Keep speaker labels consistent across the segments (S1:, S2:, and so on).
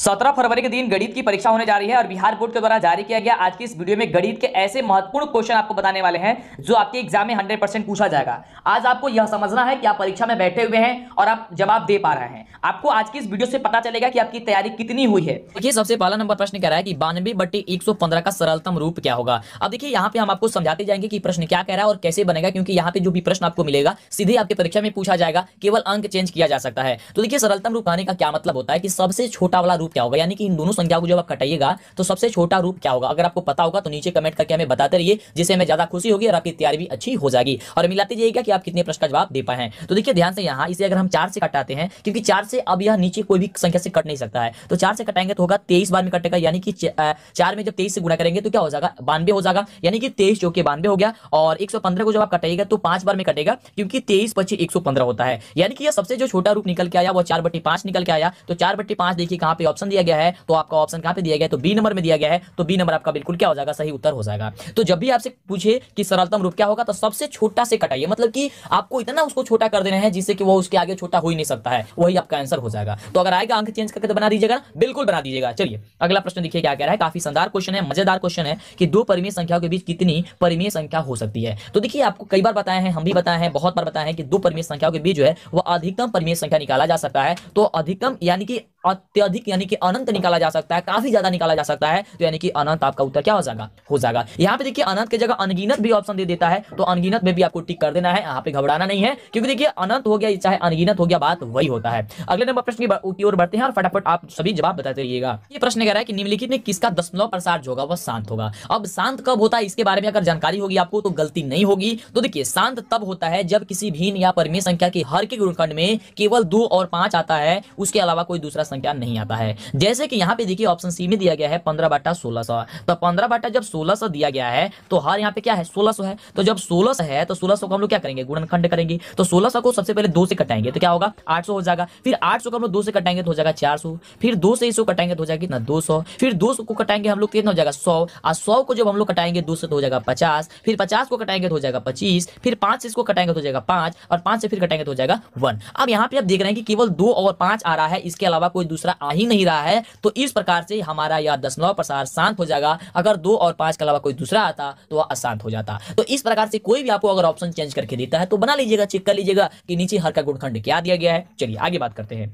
S1: सत्रह फरवरी के दिन गणित की परीक्षा होने जा रही है और बिहार बोर्ड के द्वारा जारी किया गया आज की इस वीडियो में गणित के ऐसे महत्वपूर्ण क्वेश्चन आपको बताने वाले हैं जो आपके एग्जाम में 100 परसेंट पूछा जाएगा आज आपको यह समझना है कि आप परीक्षा में बैठे हुए हैं और आप जवाब दे पा रहे हैं आपको आज की इस वीडियो से पता चलेगा कि आपकी तैयारी कितनी हुई है देखिए सबसे पहला नंबर प्रश्न कह रहा है कि बानवे बट्टी एक का सरलतम रूप क्या होगा अब देखिए यहाँ पे हम आपको समझाते जाएंगे की प्रश्न क्या कह रहा है और कैसे बनेगा क्योंकि यहाँ पे जो भी प्रश्न आपको मिलेगा सीधे आपकी परीक्षा में पूछा जाएगा केवल अंक चेंज किया जा सकता है तो देखिए सरलतम रूप आने का क्या मतलब होता है कि सबसे छोटा वाला रूप रूप क्या होगा यानी कि इन दोनों संख्या को जब आप कटाइएगा तो सबसे छोटा रूप क्या होगा अगर आपको पता होगा तो नीचे कमेंट करके हमें बताते रहिए जिससे हमें ज्यादा खुशी होगी और आपकी तैयारी भी अच्छी हो जाएगी और मिलाते जाइएगा कि आप कितने प्रश्न का जवाब दे पाए तो देखिए ध्यान से यहाँ इसे अगर हम चार से कटाते हैं क्योंकि चार से अब यह नीचे कोई भी संख्या से कट नहीं सकता है तो चार से कटाएंगे तो होगा तेईस बार में कटेगा यानी कि चार में जब तेईस से गुणा करेंगे तो क्या हो जाएगा बानवे हो जाएगा यानी कि तेईस जो कि बानवे हो गया और एक को जब आप कटाइएगा तो पांच बार में कटेगा क्योंकि तेईस पच्चीस एक होता है यानी कि यह सबसे जो छोटा रूप निकल के आया वो चार बटी पांच निकल के आया तो चार बटी पांच देखिए कहां पे ऑप्शन ऑप्शन दिया गया है तो आपका ऑप्शन कहां पे दिया गया है तो बी नंबर में दिया गया है तो बी नंबर आपका बिल्कुल क्या हो जाएगा सही उत्तर हो जाएगा तो जब भी आपसे पूछे कि सरलतम रूप क्या होगा तो सबसे छोटा से कटाइए मतलब कि आपको इतना उसको छोटा कर देना है जिससे कि वो उसके आगे छोटा हो ही नहीं सकता है वही आपका आंसर हो जाएगा तो अगर आएगा अंक चेंज करके तो बना दीजिएगा बिल्कुल बना दीजिएगा चलिए अगला प्रश्न देखिए क्या कह रहा है काफी शानदार क्वेश्चन है मजेदार क्वेश्चन है कि दो परिमेय संख्याओं के बीच कितनी परिमेय संख्या हो सकती है तो देखिए आपको कई बार बताया है हम भी बताए हैं बहुत बार बताया है कि दो परिमेय संख्याओं के बीच जो है वो अधिकतम परिमेय संख्या निकाला जा सकता है तो अधिकतम यानी कि अत्यधिक यानी कि अनंत निकाला जा सकता है काफी ज्यादा निकाला जा सकता है तो यानी कि अनंत आपका उत्तर क्या हो जाएगा हो जाएगा यहाँ पे देखिए अनंत की जगह अनगिनत भी ऑप्शन दे देता है तो अनगिनत में भी आपको टिक कर देना है यहाँ पे घबराना नहीं है क्योंकि देखिए अनंत हो गया चाहे अनगिनत हो गया बात वही होता है अगले नंबर प्रश्न की ओर बढ़ते हैं और फटाफट आप सभी जवाब बताते रहिएगा ये प्रश्न कह रहा है कि निम्नलिखित में किसका दशमलव प्रसार होगा वह शांत होगा अब शांत कब होता है इसके बारे में अगर जानकारी होगी आपको तो गलती नहीं होगी तो देखिए शांत तब होता है जब किसी भीन या परिमेय संख्या के हर के गुणखंड में केवल दो और पांच आता है उसके अलावा कोई दूसरा संख्या नहीं आता है जैसे कि यहाँ पे देखिए ऑप्शन सी में दिया गया है पंद्रह बाटा सोलह सौ तो पंद्रह बाटा जब सोलह सौ दिया गया है तो हर यहाँ पे क्या है सोलह सौ है तो जब सोलह सौ है तो सोलह सौ को हम लोग क्या करेंगे गुणनखंड करेंगे तो सोलह सौ को सबसे पहले दो से कटाएंगे तो क्या होगा आठ सौ हो जाएगा फिर आठ सौ को हम लोग दो से कटाएंगे तो हो जाएगा चार सौ फिर दो से इसको कटाएंगे तो हो जाएगा कितना दो सौ फिर दो सौ को कटाएंगे हम लोग कितना हो जाएगा सौ और सौ को जब हम लोग कटाएंगे दो से तो हो जाएगा पचास फिर पचास को कटाएंगे तो हो जाएगा पच्चीस फिर पांच से इसको कटाएंगे तो हो जाएगा पांच और पांच से फिर कटाएंगे तो हो जाएगा वन अब यहाँ पे आप देख रहे हैं कि केवल दो और पांच आ रहा है इसके अलावा कोई दूसरा आ ही नहीं रहा है तो इस प्रकार से हमारा यह दशमलव प्रसार शांत हो जाएगा अगर दो और पांच के अलावा कोई दूसरा आता तो वह अशांत हो जाता तो इस प्रकार से कोई भी आपको अगर ऑप्शन चेंज करके देता है तो बना लीजिएगा चेक कर लीजिएगा कि नीचे हर का गुणखंड क्या दिया गया है चलिए आगे बात करते हैं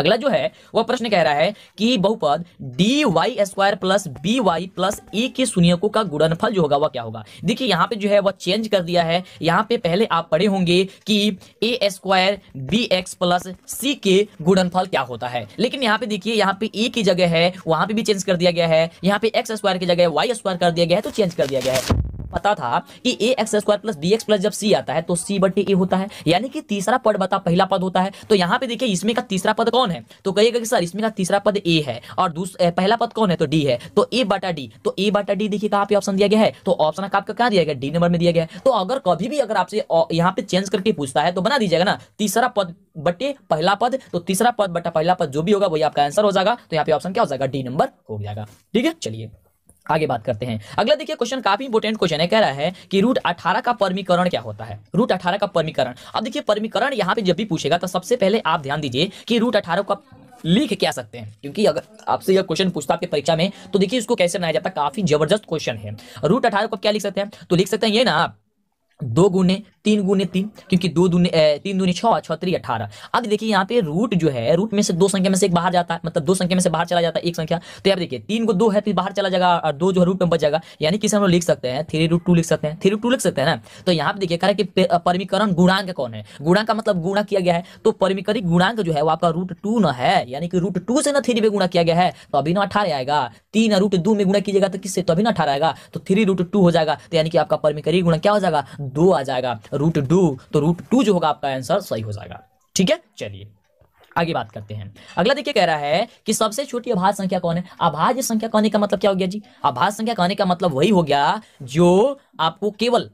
S1: अगला जो है वह प्रश्न कह रहा है कि बहुपद D Y square plus B Y plus A के शून्यकों का गुणनफल जो होगा वह क्या होगा देखिए यहाँ पे जो है वह चेंज कर दिया है यहाँ पे पहले आप पढ़े होंगे कि ए square B x plus C के गुणनफल क्या होता है लेकिन यहाँ पे देखिए यहाँ पे ए की जगह है वहां पे भी चेंज कर दिया गया है यहाँ पे एक्स स्क्वायर की जगह वाई स्क्वायर कर दिया गया है तो चेंज कर दिया गया है पता था कि A x square plus D x plus जब सी आता है तो सी बटे ए होता है यानी कि तीसरा पद बता पहला पद होता है तो यहाँ पे देखिए इसमें का तीसरा पद कौन है तो कहिएगा कि सर इसमें का तीसरा पद ए है और पहला पद कौन है तो डी है तो ए बटा डी तो ए बटा डी देखिए कहाँ पे ऑप्शन दिया गया है तो ऑप्शन आपका क्या दिया गया डी नंबर में दिया गया तो अगर कभी भी अगर आपसे यहाँ पे चेंज करके पूछता है तो बना दीजिएगा ना तीसरा पद बटे पहला पद तो तीसरा पद बटा पहला पद जो भी होगा वही आपका आंसर हो जाएगा तो यहाँ पे ऑप्शन क्या हो जाएगा डी नंबर हो जाएगा ठीक है चलिए आगे बात करते हैं अगला देखिए क्वेश्चन काफी इंपोर्टेंट क्वेश्चन है कह रहा है कि रूट अठारह का परमीकरण क्या होता है रूट अठारह का परमीकरण अब देखिए परमीकरण यहाँ पे जब भी पूछेगा तो सबसे पहले आप ध्यान दीजिए कि रूट अठारह का लिख क्या सकते हैं क्योंकि अगर आपसे यह क्वेश्चन पूछता आपकी परीक्षा में तो देखिए इसको कैसे बनाया जाता है काफी जबरदस्त क्वेश्चन है रूट अठारह को क्या लिख सकते हैं तो लिख सकते हैं ये ना आप दो गुने तीन गुने तीन क्योंकि दो दुने ए, तीन दूनी छः छः त्री अठारह अब देखिए यहाँ पे रूट जो है रूट में से दो संख्या में से एक बाहर जाता है मतलब दो संख्या में से बाहर चला जाता है एक संख्या तो यहाँ देखिए तीन को दो है तो बाहर चला जाएगा और दो जो है रूट में बच जाएगा यानी कि हम लोग लिख सकते हैं थ्री रूट टू लिख सकते हैं थ्री रूट टू लिख सकते हैं ना तो यहाँ पे देखिए कह कि परमीकरण गुणांक कौन है गुणांक का मतलब गुणा किया गया है तो परमीकरण गुणांक जो है वो आपका रूट टू न है यानी कि रूट टू से ना थ्री में गुणा किया गया है तो अभी ना अठारह आएगा तीन रूट दो में गुणा कीजिएगा तो किससे तो अभी ना अठारह आएगा तो थ्री रूट टू हो जाएगा तो यानी कि आपका परमिकरी गुणा क्या हो जाएगा दो आ जाएगा रूट टू तो रूट टू जो होगा आपका आंसर सही हो जाएगा ठीक है चलिए आगे बात करते हैं अगला देखिए कह रहा है कि सबसे छोटी अभाज संख्या कौन है अभाज्य संख्या कहने का मतलब क्या हो गया जी अभाज संख्या कहने का मतलब वही हो गया जो आपको केवल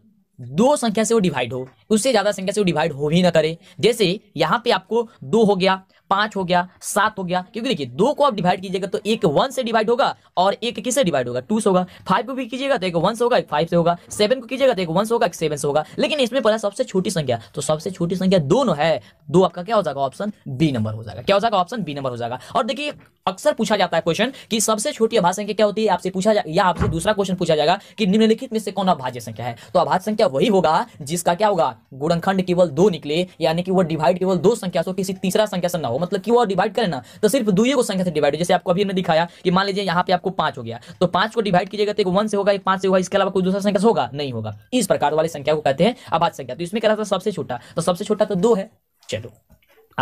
S1: दो संख्या से वो डिवाइड हो उससे ज़्यादा संख्या से वो डिवाइड हो भी ना करे जैसे यहाँ पे आपको दो हो गया पांच हो गया सात हो गया क्योंकि देखिए दो को आप डिवाइड कीजिएगा तो एक वन से डिवाइड होगा और एक किससे डिवाइड होगा टू से होगा फाइव को भी कीजिएगा तो एक वन से होगा एक फाइव से होगा सेवन को कीजिएगा तो एक वन से होगा एक सेवन से होगा लेकिन इसमें पता सबसे छोटी संख्या तो सबसे छोटी संख्या दोनों है दो आपका क्या हो जाएगा ऑप्शन बी नंबर हो जाएगा क्या हो जाएगा ऑप्शन बी नंबर हो जाएगा और देखिए अक्सर पूछा जाता है क्वेश्चन कि सबसे छोटी अभाज्य संख्या क्या होती है आपसे पूछा जा या आपसे दूसरा क्वेश्चन पूछा जाएगा कि निम्नलिखित में से कौन अभाज्य संख्या है तो अभाज्य संख्या वही होगा जिसका क्या होगा गुणनखंड केवल दो निकले यानी कि वो डिवाइड केवल दो संख्या से तो किसी तीसरा संख्या से ना हो मतलब कि वो डिवाइड करें ना तो सिर्फ दुए को संख्या से डिवाइड जैसे आपको अभी ने दिखाया कि मान लीजिए यहाँ पे आपको पांच हो गया तो पांच को डिवाइड कीजिएगा तो वन से होगा एक पाँच से होगा इसके अलावा कोई दूसरा संख्या होगा नहीं होगा इस प्रकार वाली संख्या को कहते हैं अबाध संख्या तो इसमें क्या था सबसे छोटा तो सबसे छोटा तो दो है चलो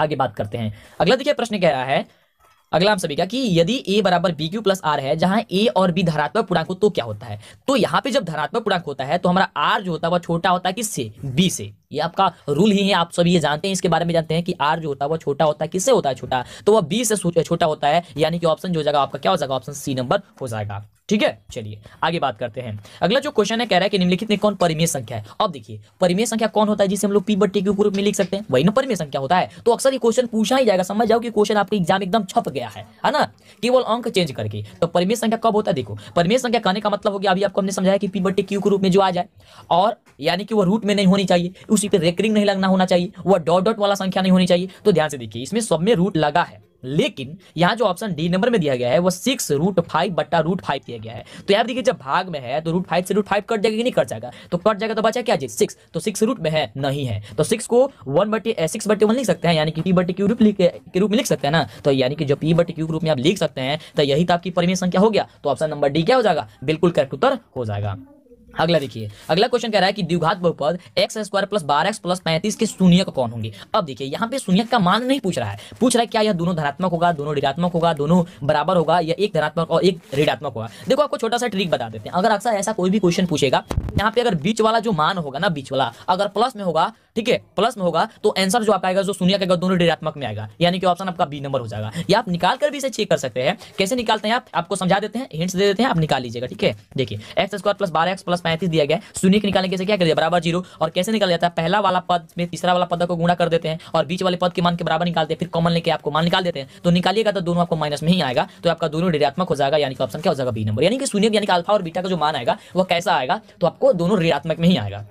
S1: आगे बात करते हैं अगला देखिए प्रश्न कह रहा है अगला हम सभी का कि यदि a बराबर बी क्यू प्लस आर है जहां a और b धनात्मक पूर्णांक हो तो क्या होता है तो यहाँ पे जब धनात्मक पूर्णांक होता है तो हमारा r जो होता है वह छोटा होता है किससे b से ये आपका रूल ही है आप सभी ये जानते हैं इसके बारे में जानते हैं कि आर जो होता है वो छोटा होता है किससे होता है छोटा तो वह बी से छोटा होता है यानी कि ऑप्शन जो जाएगा आपका क्या हो जाएगा ऑप्शन सी नंबर हो जाएगा ठीक है चलिए आगे बात करते हैं अगला जो क्वेश्चन है कह रहा है कि निम्नलिखित में कौन परिमेय संख्या है अब देखिए परिमेय संख्या कौन होता है जिसे हम लोग पी बट्टी के ग्रुप में लिख सकते हैं वही ना परिमेय संख्या होता है तो अक्सर ये क्वेश्चन पूछा ही जाएगा समझ जाओ कि क्वेश्चन आपके एग्जाम एकदम छप गया है है ना केवल अंक चेंज करके तो परिमेय संख्या कब होता है देखो परिमेय संख्या कहने का मतलब हो गया अभी आपको हमने समझाया कि पी बट्टी के रूप में जो आ जाए और यानी कि वो रूट में नहीं होनी चाहिए उसी पे रेकरिंग नहीं लगना होना चाहिए वह डॉट डॉट वाला संख्या नहीं होनी चाहिए तो ध्यान से देखिए इसमें सब में रूट लगा है लेकिन यहाँ जो ऑप्शन डी नंबर में दिया गया है वो सिक्स रूट फाइव बट्टा रूट फाइव दिया गया है तो यार देखिए जब भाग में है तो रूट फाइव से रूट फाइव कट जाएगा कि नहीं कट जाएगा तो कट जाएगा तो बचा क्या जी सिक्स तो सिक्स रूट में है नहीं है तो सिक्स को वन बटे सिक्स बटे वन लिख सकते हैं यानी कि पी बटे क्यू रूप के रूप में लिख सकते हैं ना तो यानी कि जो पी बटे क्यू रूप में आप लिख सकते हैं तो यही तो आपकी परिमेय संख्या हो गया तो ऑप्शन नंबर डी क्या हो जाएगा बिल्कुल करेक्ट उत्तर हो जाएगा अगला देखिए अगला क्वेश्चन कह रहा है कि द्विघात बहुपद एक्स स्क्वायर प्लस बारह एक्स प्लस पैंतीस के शून्यक कौन होंगे अब देखिए यहाँ पे शून्य का मान नहीं पूछ रहा है पूछ रहा है क्या यह दोनों धनात्मक होगा दोनों ऋणात्मक होगा दोनों बराबर होगा या एक धनात्मक और एक ऋणात्मक होगा देखो आपको छोटा सा ट्रिक बता देते हैं अगर अक्सर ऐसा कोई भी क्वेश्चन पूछेगा यहाँ पे अगर बीच वाला जो मान होगा ना बीच वाला अगर प्लस में होगा ठीक है प्लस में होगा तो आंसर जो आपका आएगा जो सुनिया का दोनों डेरात्मक में आएगा यानी कि ऑप्शन आपका बी नंबर हो जाएगा या आप निकाल कर भी इसे चेक कर सकते हैं कैसे निकालते हैं आप आपको समझा देते हैं हिंट्स दे देते हैं आप निकाल लीजिएगा ठीक है देखिए एक्स स्क्वायर प्लस बारह एक्स प्लस पैंतीस दिया गया शून्य के निकालने कैसे क्या करिए बराबर जीरो और कैसे निकाल जाता है पहला वाला पद में तीसरा वाला पद को गुणा कर देते हैं और बीच वाले पद के मान के बराबर निकालते हैं फिर कॉमन लेके आपको मान निकाल देते हैं तो निकालिएगा तो दोनों आपको माइनस में ही आएगा तो आपका दोनों डेरात्मक हो जाएगा यानी कि ऑप्शन क्या हो जाएगा बी नंबर यानी कि शून्य यानी कि अल्फा और बीटा का जो मान आएगा वो कैसा आएगा तो आपको दोनों डेरात्मक में ही आएगा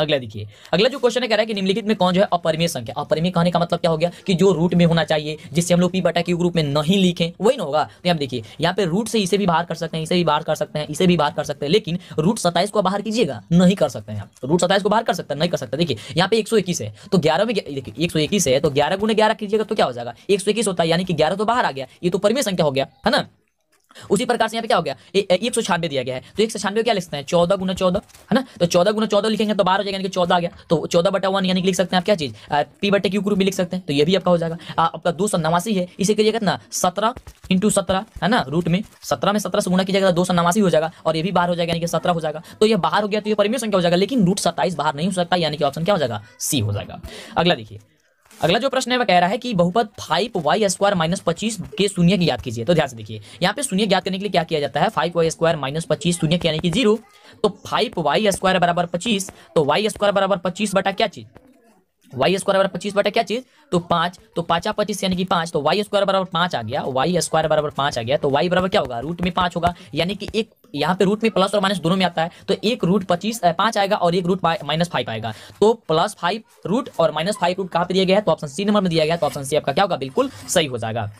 S1: अगला देखिए अगला जो क्वेश्चन है कह रहा है कि निम्नलिखित में कौन जो है अपरिमेय संख्या अपरिमेय कहने का मतलब क्या हो गया कि जो रूट में होना चाहिए जिससे हम लोग पी बटा क्यू ग्रुप में नहीं लिखें वही ना होगा तो आप देखिए यहाँ पे रूट से इसे भी बाहर कर सकते हैं इसे भी बाहर कर सकते हैं इसे भी बाहर कर सकते हैं लेकिन रूट सताइस को बाहर कीजिएगा नहीं कर सकते हैं रूट सताइस को बाहर कर सकते हैं नहीं कर सकते देखिए यहाँ पे एक है तो ग्यारह में देखिए एक है तो ग्यारह गुण ग्यारह कीजिएगा तो क्या हो जाएगा एक होता है यानी कि ग्यारह तो बाहर आ गया ये तो परिमेय संख्या हो गया है ना उसी प्रकार से यहाँ पे क्या हो गया एक सौ छानवे दिया गया है तो एक सौ छानवे क्या लिखते हैं चौदह गुना चौदह है ना तो चौदह गुना चौदह लिखेंगे तो बारह हो जाएगा चौदह आ गया तो चौदह बटा वन यानी लिख सकते हैं आप क्या चीज पी बटे क्यू ग्रुप भी लिख सकते हैं तो ये भी आपका हो जाएगा आपका दो सौ नवासी है इसे करिएगा ना सत्रह इंटू सत्रह है ना रूट में सत्रह में सत्रह से गुना कीजिएगा तो दो सौ नवासी हो जाएगा और ये भी बाहर हो जाएगा यानी कि सत्रह हो जाएगा तो ये बाहर हो गया तो ये परिमेय संख्या हो जाएगा लेकिन रूट सत्ताईस बाहर नहीं हो सकता यानी कि ऑप्शन क्या हो जाएगा सी हो जाएगा अगला देखिए अगला जो प्रश्न है वह कह रहा है कि बहुपद फाइव वाई स्क्वायर माइनस पच्चीस के शून्य की याद कीजिए तो ध्यान से देखिए यहाँ पे शून्य ज्ञात करने के लिए क्या किया जाता है फाइव वाई स्क्वायर माइनस पच्चीस शून्य यानी कि जीरो तो फाइव वाई स्क्वायर बराबर पच्चीस तो वाई स्क्वायर बराबर पच्चीस बटा क्या चीज वाई स्क्वायर बराबर पच्चीस बटा क्या चीज तो पांच तो पांचा पच्चीस यानी कि पांच तो वाई स्क्वायर बराबर पांच आ गया वाई स्क्वायर बराबर पांच आ गया तो वाई बराबर क्या होगा रूट में पांच होगा यानी कि एक यहाँ पे रूट में प्लस और माइनस दोनों में आता है तो एक रूट पच्चीस पांच आएगा और एक रूट माइनस फाइव आएगा तो प्लस फाइव रूट और माइनस फाइव रूट कहाँ पर दिया गया है तो ऑप्शन सी नंबर में दिया गया तो ऑप्शन सी आपका क्या होगा बिल्कुल सही हो जाएगा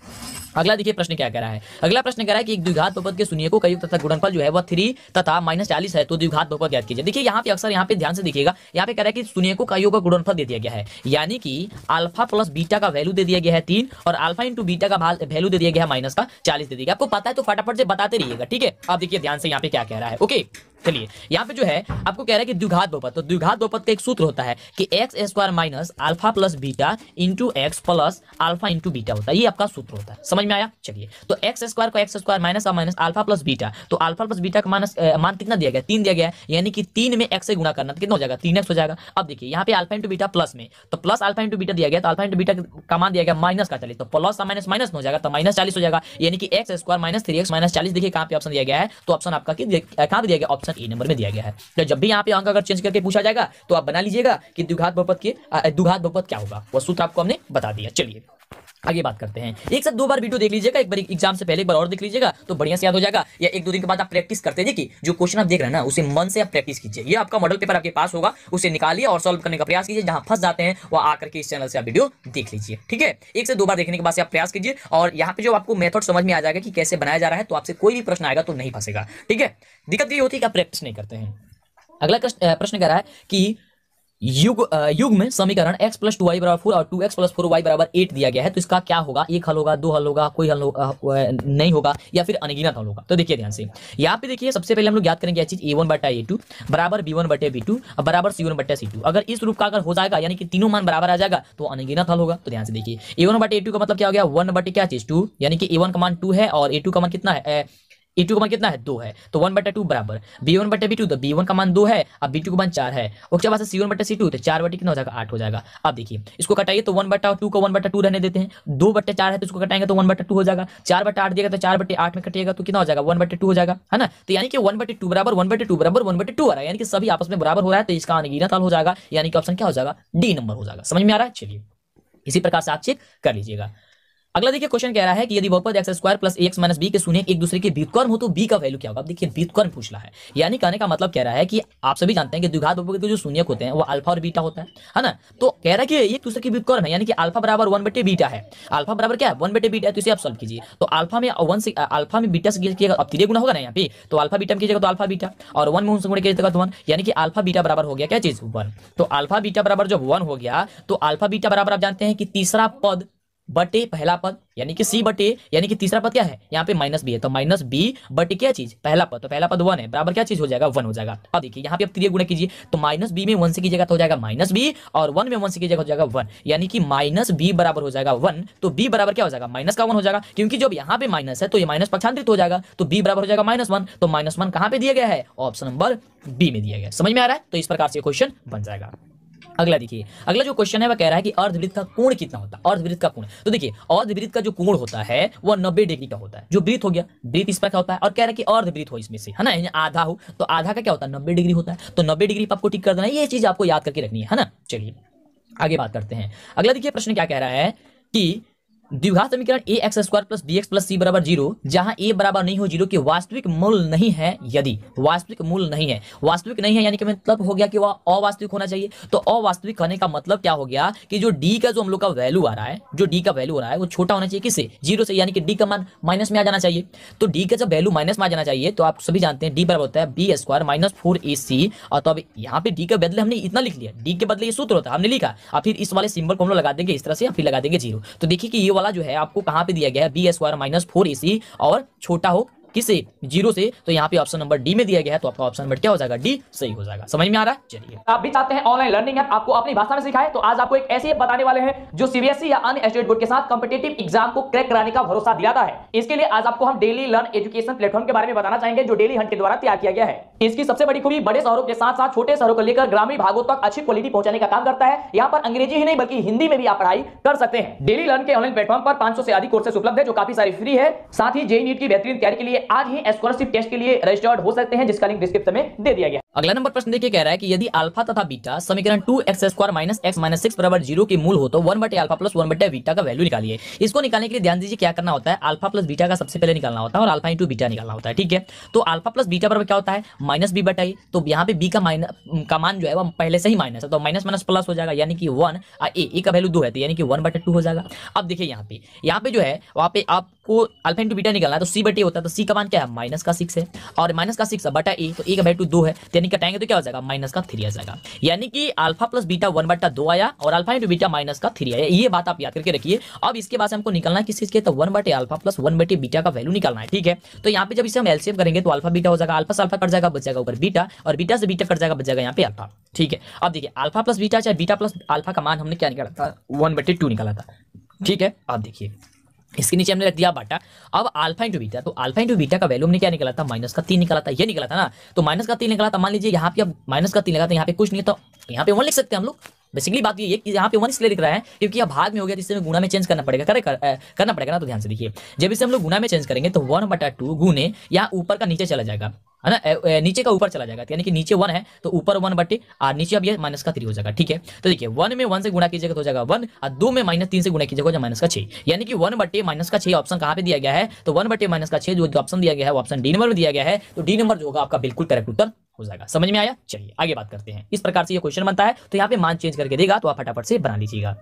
S1: अगला देखिए प्रश्न क्या कह रहा है अगला प्रश्न कह रहा है कि एक द्विघात बहुपद के सुनियोगों को कयुक्त तथा गुणनफल जो है वह थ्री तथा माइनस चालीस है तो द्विघात बहुपद याद कीजिए देखिए यहाँ पे अक्सर यहाँ पे ध्यान से देखिएगा यहाँ पे कह रहा है कि सुनियोगों को योग का गुणनफल दे दिया गया है यानी कि अल्फा प्लस बीटा का वैल्यू दे दिया गया है तीन और अल्फा इंटू बीटा का वैल्यू दे दिया गया है माइनस का चालीस दे दिया गया आपको पता है तो फटाफट से बताते रहिएगा ठीक है आप देखिए ध्यान से यहाँ पे क्या कह रहा है ओके चलिए यहाँ पे जो है आपको कह रहा है कि द्विघात बहुपद तो द्विघात बहुपद का एक सूत्र होता है कि x square minus alpha plus beta into x plus alpha into beta होता है ये आपका सूत्र होता है समझ में आया चलिए तो एक्स स्क्वायर तो का एक्स स्क्वायर माइनस और माइनस अल्फा प्लस बीटा तो अल्फा प्लस बीटा का माइनस मान कितना दिया गया तीन दिया गया यानी कि तीन में एक्स से गुणा करना तो कितना हो जाएगा तीन हो जाएगा अब देखिए यहाँ पे अल्फा इंटू बीटा प्लस में तो प्लस अल्फा इंटू बीटा दिया गया तो अल्फा इंटू बीटा का मान दिया गया माइनस का चलिए तो प्लस और माइनस माइनस हो जाएगा तो माइनस चालीस हो जाएगा यानी कि x square minus three x minus चालीस देखिए कहाँ पे ऑप्शन दिया गया है तो ऑप्शन आपका कहाँ दिया गया ऑप्शन ऑप्शन ए नंबर में दिया गया है तो जब भी यहाँ पे अंक अगर चेंज करके पूछा जाएगा तो आप बना लीजिएगा कि दुघात बहुपत के दुघात बहुपत क्या होगा वह सूत्र आपको हमने बता दिया चलिए आगे बात करते हैं एक साथ दो बार वीडियो देख लीजिएगा एक बार एग्जाम से पहले एक बार और देख लीजिएगा तो बढ़िया से याद हो जाएगा या एक दो दिन के बाद आप प्रैक्टिस करते देखिए जो क्वेश्चन आप देख रहे हैं ना उसे मन से आप प्रैक्टिस कीजिए ये आपका मॉडल पेपर आपके पास होगा उसे निकालिए और सॉल्व करने का प्रयास कीजिए जहां फंस जाते हैं वह आकर के इस चैनल से आप वीडियो देख लीजिए ठीक है एक से दो बार देखने के बाद आप प्रयास कीजिए और यहाँ पे जो आपको मेथड समझ में आ जाएगा कि कैसे बनाया जा रहा है तो आपसे कोई भी प्रश्न आएगा तो नहीं फंसेगा ठीक है दिक्कत ये होती है कि आप प्रैक्टिस नहीं करते हैं अगला प्रश्न कह रहा है कि युग युग में समीकरण x प्लस टू वाई बराबर फोर और two x plus four y बराबर एट दिया गया है तो इसका क्या होगा एक हल होगा दो हल होगा कोई हल होगा नहीं होगा या फिर अनगिनत हल होगा तो देखिए ध्यान से यहाँ पे देखिए सबसे पहले हम लोग याद करेंगे चीज ए वन बटा ए टू बराबर बी वन बटे बी टू बराबर सी वन बटे सी टू अगर इस रूप का अगर हो जाएगा यानी कि तीनों मान बराबर आ जाएगा तो अनगिनत हल होगा तो ध्यान से देखिए ए वन बटे ए टू का मतलब क्या हो गया वन बटे क्या चीज टू यानी कि ए वन का मान टू है और ए टू का मान कितना है ए टू का मान कितना है दो है तो वन बटे टू बराबर बी वन बटे बी टू तो बी वन का मान दो है अब बी टू का मान चार है उसके बाद सी वन बटे सी टू तो चार बटे कितना हो जाएगा आठ हो जाएगा अब देखिए इसको कटाइए तो वन बटा टू को वन बटा टू रहने देते हैं दो बटे चार है तो उसको कटाएंगे तो वन बटे टू हो जाएगा चार बटे आठ देगा तो चार बटे आठ में कटेगा तो कितना हो जाएगा वन बटे टू हो जाएगा है ना तो यानी कि वन बटे टू बराबर वन बटे टू बराबर वन बटे टू आ रहा है यानी कि सभी आपस में बराबर हो रहा है तो इसका अनगिनत हल हो जाएगा यानी कि ऑप्शन क्या हो जाएगा डी नंबर हो जाएगा समझ में आ रहा है चलिए इसी प्रकार से आप चेक कर लीजिएगा अगला देखिए क्वेश्चन कह रहा है कि यदि बहुपद x square plus X minus B के सुने एक दूसरे के बीतकर्म हो तो बी का वैल्यू क्या होगा देखिए बीतकर्म पूछ रहा है यानी कहने का मतलब कह रहा है कि आप सभी जानते हैं कि द्विघात बहुपद के जो शून्य होते हैं वो अल्फा और बीटा होता है है ना तो कह रहा है कि एक दूसरे के बीतकर्म है यानी कि अल्फा बराबर वन बटे बीटा है अल्फा बराबर क्या है वन बटे बीटा है तो इसे आप सॉल्व कीजिए तो अल्फा में वन से अल्फा में बीटा से कीजिएगा अब तीन गुना होगा ना यहाँ पे तो अल्फा बीटा में कीजिएगा तो अल्फा बीटा और वन में उनसे गुणा कीजिएगा तो वन यानी कि अल्फा बीटा बराबर हो गया क्या चीज वन तो अल्फा बीटा बराबर जब वन हो गया तो अल्फा बीटा बराबर आप जानते हैं कि तीसरा पद बटे पहला पद यानी कि सी बटे यानी कि तीसरा पद क्या है यहाँ पे माइनस बी है तो माइनस बी बटे क्या चीज पहला पद तो पहला पद वन है बराबर क्या चीज हो जाएगा वन हो जाएगा अब देखिए यहाँ पे अब त्रिया गुणा कीजिए तो माइनस बी में वन से जगह तो हो जाएगा माइनस बी और वन में वन से जगह तो हो जाएगा वन यानी कि माइनस बी बराबर हो जाएगा वन तो बी बराबर क्या हो जाएगा माइनस का वन हो जाएगा क्योंकि जब यहाँ पे माइनस है तो ये माइनस पक्षांतरित हो जाएगा तो बी बराबर हो जाएगा माइनस वन तो माइनस वन कहाँ पे दिया गया है ऑप्शन नंबर बी में दिया गया समझ में आ रहा है तो इस प्रकार से क्वेश्चन बन जाएगा अगला देखिए अगला जो क्वेश्चन है वह कह रहा है कि अर्धवृत्त का कोण कितना होता है अर्धवृत्त का कोण तो देखिए अर्धवृत्त का जो कोण होता है वह नब्बे डिग्री का होता है जो वृत्त हो गया वृत्त इस पर क्या होता है और कह रहा है कि अर्धवृत्त हो इसमें से है ना यानी आधा हो तो आधा का क्या होता है नब्बे डिग्री होता है तो नब्बे डिग्री आपको टिक कर देना ये चीज आपको याद करके रखनी है ना चलिए आगे बात करते हैं अगला देखिए प्रश्न क्या कह रहा है कि द्विघात समीकरण A x square plus B x plus C बराबर जीरो जहां ए बराबर नहीं हो जीरो के वास्तविक मूल नहीं है यदि वास्तविक मूल नहीं है वास्तविक नहीं है यानी कि मतलब हो गया कि वह अवास्तविक होना चाहिए तो अवास्तविक होने का मतलब क्या हो गया कि जो डी का जो हम लोग का वैल्यू आ रहा है जो डी का वैल्यू आ रहा है वो छोटा होना चाहिए किसे जीरो से यानी कि डी का मान माइनस में आ जाना चाहिए तो डी का जब वैल्यू माइनस में आ जाना चाहिए तो आप सभी जानते हैं डी बराबर होता है बी स्क्वायर माइनस फोर ए सी और तो अब यहाँ पे डी के बदले हमने इतना लिख लिया डी के बदले ये सूत्र होता है हमने लिखा और फिर इस वाले सिंबल को हम लोग लगा देंगे इस तरह से फिर लगा देंगे जीरो तो देखिए कि ये वाला जो है आपको कहां पे दिया गया है B square minus four ए सी और छोटा हो किसे जीरो से तो यहाँ पे ऑप्शन नंबर डी में दिया गया है तो आपका ऑप्शन नंबर क्या हो जाएगा डी सही हो जाएगा समझ में आ रहा है चलिए आप भी चाहते हैं ऑनलाइन लर्निंग ऐप आपको अपनी भाषा में सिखाए तो आज आपको एक ऐसी ऐप बताने वाले हैं जो सीबीएसई e या अन्य स्टेट बोर्ड के साथ कॉम्पिटेटिव एग्जाम को क्रैक कराने का भरोसा दिलाता है इसके लिए आज आपको हम डेली लर्न एजुकेशन प्लेटफॉर्म के बारे में बताना चाहेंगे जो डेली हंट के द्वारा तैयार किया गया है इसकी सबसे बड़ी खूबी बड़े शहरों के साथ साथ छोटे शहरों को लेकर ग्रामीण भागों तक अच्छी क्वालिटी पहुंचाने का काम करता है यहाँ पर अंग्रेजी ही नहीं बल्कि हिंदी में भी आप पढ़ाई कर सकते हैं डेली लर्न के ऑनलाइन प्लेटफॉर्म पर 500 से अधिक कोर्सेस उपलब्ध है जो काफी सारी फ्री है साथ ही जेई नीट e की बेहतरीन तैयारी के लिए आज ही स्कॉलरशिप टेस्ट के लिए रजिस्टर्ड हो सकते हैं जिसका लिंक डिस्क्रिप्शन में दे दिया गया अगला नंबर प्रश्न देखिए कह रहा है कि यदि अल्फा तथा बीटा समीकरण two x square minus x minus six बराबर जीरो के मूल हो तो वन बटे अल्फा प्लस वन बटे बीटा का वैल्यू निकालिए इसको निकालने के लिए ध्यान दीजिए क्या करना होता है अल्फा प्लस बीटा का सबसे पहले निकालना होता है और अल्फा इंटू बीटा निकालना होता है ठीक है तो अल्फा प्लस बीटा बराबर क्या होता है माइनस बी बटाई तो यहाँ पे बी का माइन का मान जो है वो पहले से ही माइनस है तो माइनस माइनस प्लस हो जाएगा यानी कि वन ए ए का वैल्यू दो है तो यानी कि वन बटे टू हो जाएगा अब देखिए यहाँ पे यहाँ पे जो है वहाँ पे आपको अल्फा इंटू बीटा निकालना है तो सी बटे होता है तो सी का मान क्या है माइनस का सिक्स है और माइनस का सिक्स बटा ए तो ए का वैल्यू दो है तो यानी यानी कटाएंगे तो क्या हो जाएगा माइनस का थ्री आ जाएगा यानी कि अल्फा प्लस बीटा वन बटा दो आया और अल्फा इंटू बीटा माइनस का थ्री आया ये बात आप याद करके रखिए अब इसके बाद हमको निकलना है किस चीज के तो वन बटे अल्फा प्लस वन बटे बीटा का वैल्यू निकालना है ठीक है तो यहाँ पे जब इसे हम एलसीएम करेंगे तो अल्फा बीटा हो जाएगा अल्फा अल्फा कट जाएगा बच जाएगा ऊपर बीटा और बीटा से बीटा कट जाएगा बच जाएगा यहाँ पे अल्फा ठीक है अब देखिए अल्फा प्लस बीटा चाहे बीटा प्लस अल्फा का मान हमने क्या निकाला था वन बटे टू निकाला था ठीक है आप देखिए इसके नीचे हमने रख दिया बाटा अब अल्फा इंटू बीटा तो अल्फा इंटू बीटा का वैल्यू हमने क्या निकला था माइनस का तीन निकला था ये निकला था ना तो माइनस का तीन निकला था मान लीजिए यहाँ पे अब माइनस का तीन निकला था यहाँ पे कुछ नहीं था यहाँ पे वन लिख सकते हैं हम लोग बेसिकली बात ये कि यहाँ पे वन इसलिए लिख रहा है क्योंकि अब भाग में हो गया जिससे तो गुना में चेंज करना पड़ेगा करे कर, करना पड़ेगा ना तो ध्यान से देखिए जब इसे हम लोग गुना में चेंज करेंगे तो वन बटा टू गुने या ऊपर का नीचे चला जाएगा है ना नीचे का ऊपर चला जाएगा यानी कि नीचे वन है तो ऊपर वन बटे और नीचे अब ये माइनस का थ्री हो जाएगा ठीक है तो देखिए वन में वन से गुणा कीजिएगा तो हो जाएगा वन और दो में माइनस तीन से गुणा कीजिएगा जो तो माइनस का छह यानी कि वन बटे माइनस का छह ऑप्शन कहाँ पे दिया गया है तो वन बटे माइनस का छह जो ऑप्शन दिया गया है ऑप्शन डी नंबर में दिया गया है तो डी नंबर जो होगा आपका बिल्कुल करेक्ट उत्तर हो जाएगा समझ में आया चलिए आगे बात करते हैं इस प्रकार से यह क्वेश्चन बनता है तो यहाँ पे मान चेंज करके देगा तो आप फटाफट से बना लीजिएगा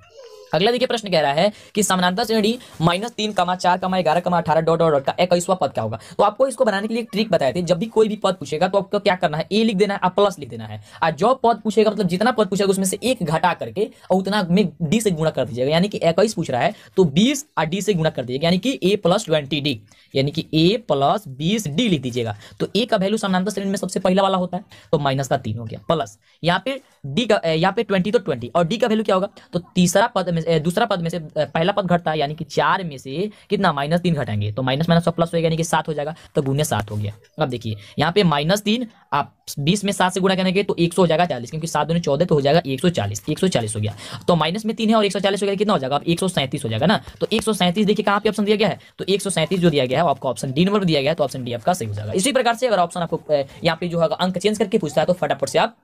S1: अगला देखिए प्रश्न कह रहा है कि समानांतर श्रेणी माइनस तीन कमा चार कमा ग्यारह कमा अठारह डॉट डॉट का इक्कीसवा पद क्या होगा तो आपको इसको बनाने के लिए एक ट्रिक बताए थे जब भी कोई भी पद पूछेगा तो आपको क्या करना है ए लिख देना है प्लस लिख देना है और जो पद पूछेगा मतलब जितना पद पूछेगा उसमें से एक घटा करके और उतना में डी से गुणा कर दीजिएगा यानी कि इक्कीस पूछ रहा है तो बीस और डी से गुणा कर दीजिएगा यानी कि ए प्लस ट्वेंटी डी यानी कि ए प्लस बीस डी लिख दीजिएगा तो ए का वैल्यू समानांतर श्रेणी में सबसे पहला वाला होता है तो माइनस का तीन हो गया प्लस यहाँ पे डी का यहाँ पे ट्वेंटी तो ट्वेंटी और डी का वैल्यू क्या होगा तो तीसरा पद में से दूसरा पद में से पहला पद घटता है यानी कि चार में से कितना माइनस तीन घटाएंगे तो माइनस माइनस प्लस होगा यानी कि सात हो जाएगा तो गुने सात हो गया अब देखिए यहाँ पे माइनस तीन आप बीस में सात से गुणा करेंगे तो एक हो जाएगा चालीस क्योंकि सात दोनों चौदह तो हो जाएगा एक सौ चालीस एक सौ चालीस हो गया तो माइनस में तीन है और एक सौ चालीस हो गया कितना हो जाएगा अब एक सौ सैंतीस हो जाएगा ना तो एक सौ सैंतीस देखिए कहाँ पे ऑप्शन दिया गया है तो एक सौ सैंतीस जो दिया गया है आपको ऑप्शन डी नंबर दिया गया है तो ऑप्शन डी आपका सही हो जाएगा इसी प्रकार से अगर ऑप्शन आपको यहाँ पे जो है अंक चेंज करके पूछता है तो फटाफट से आप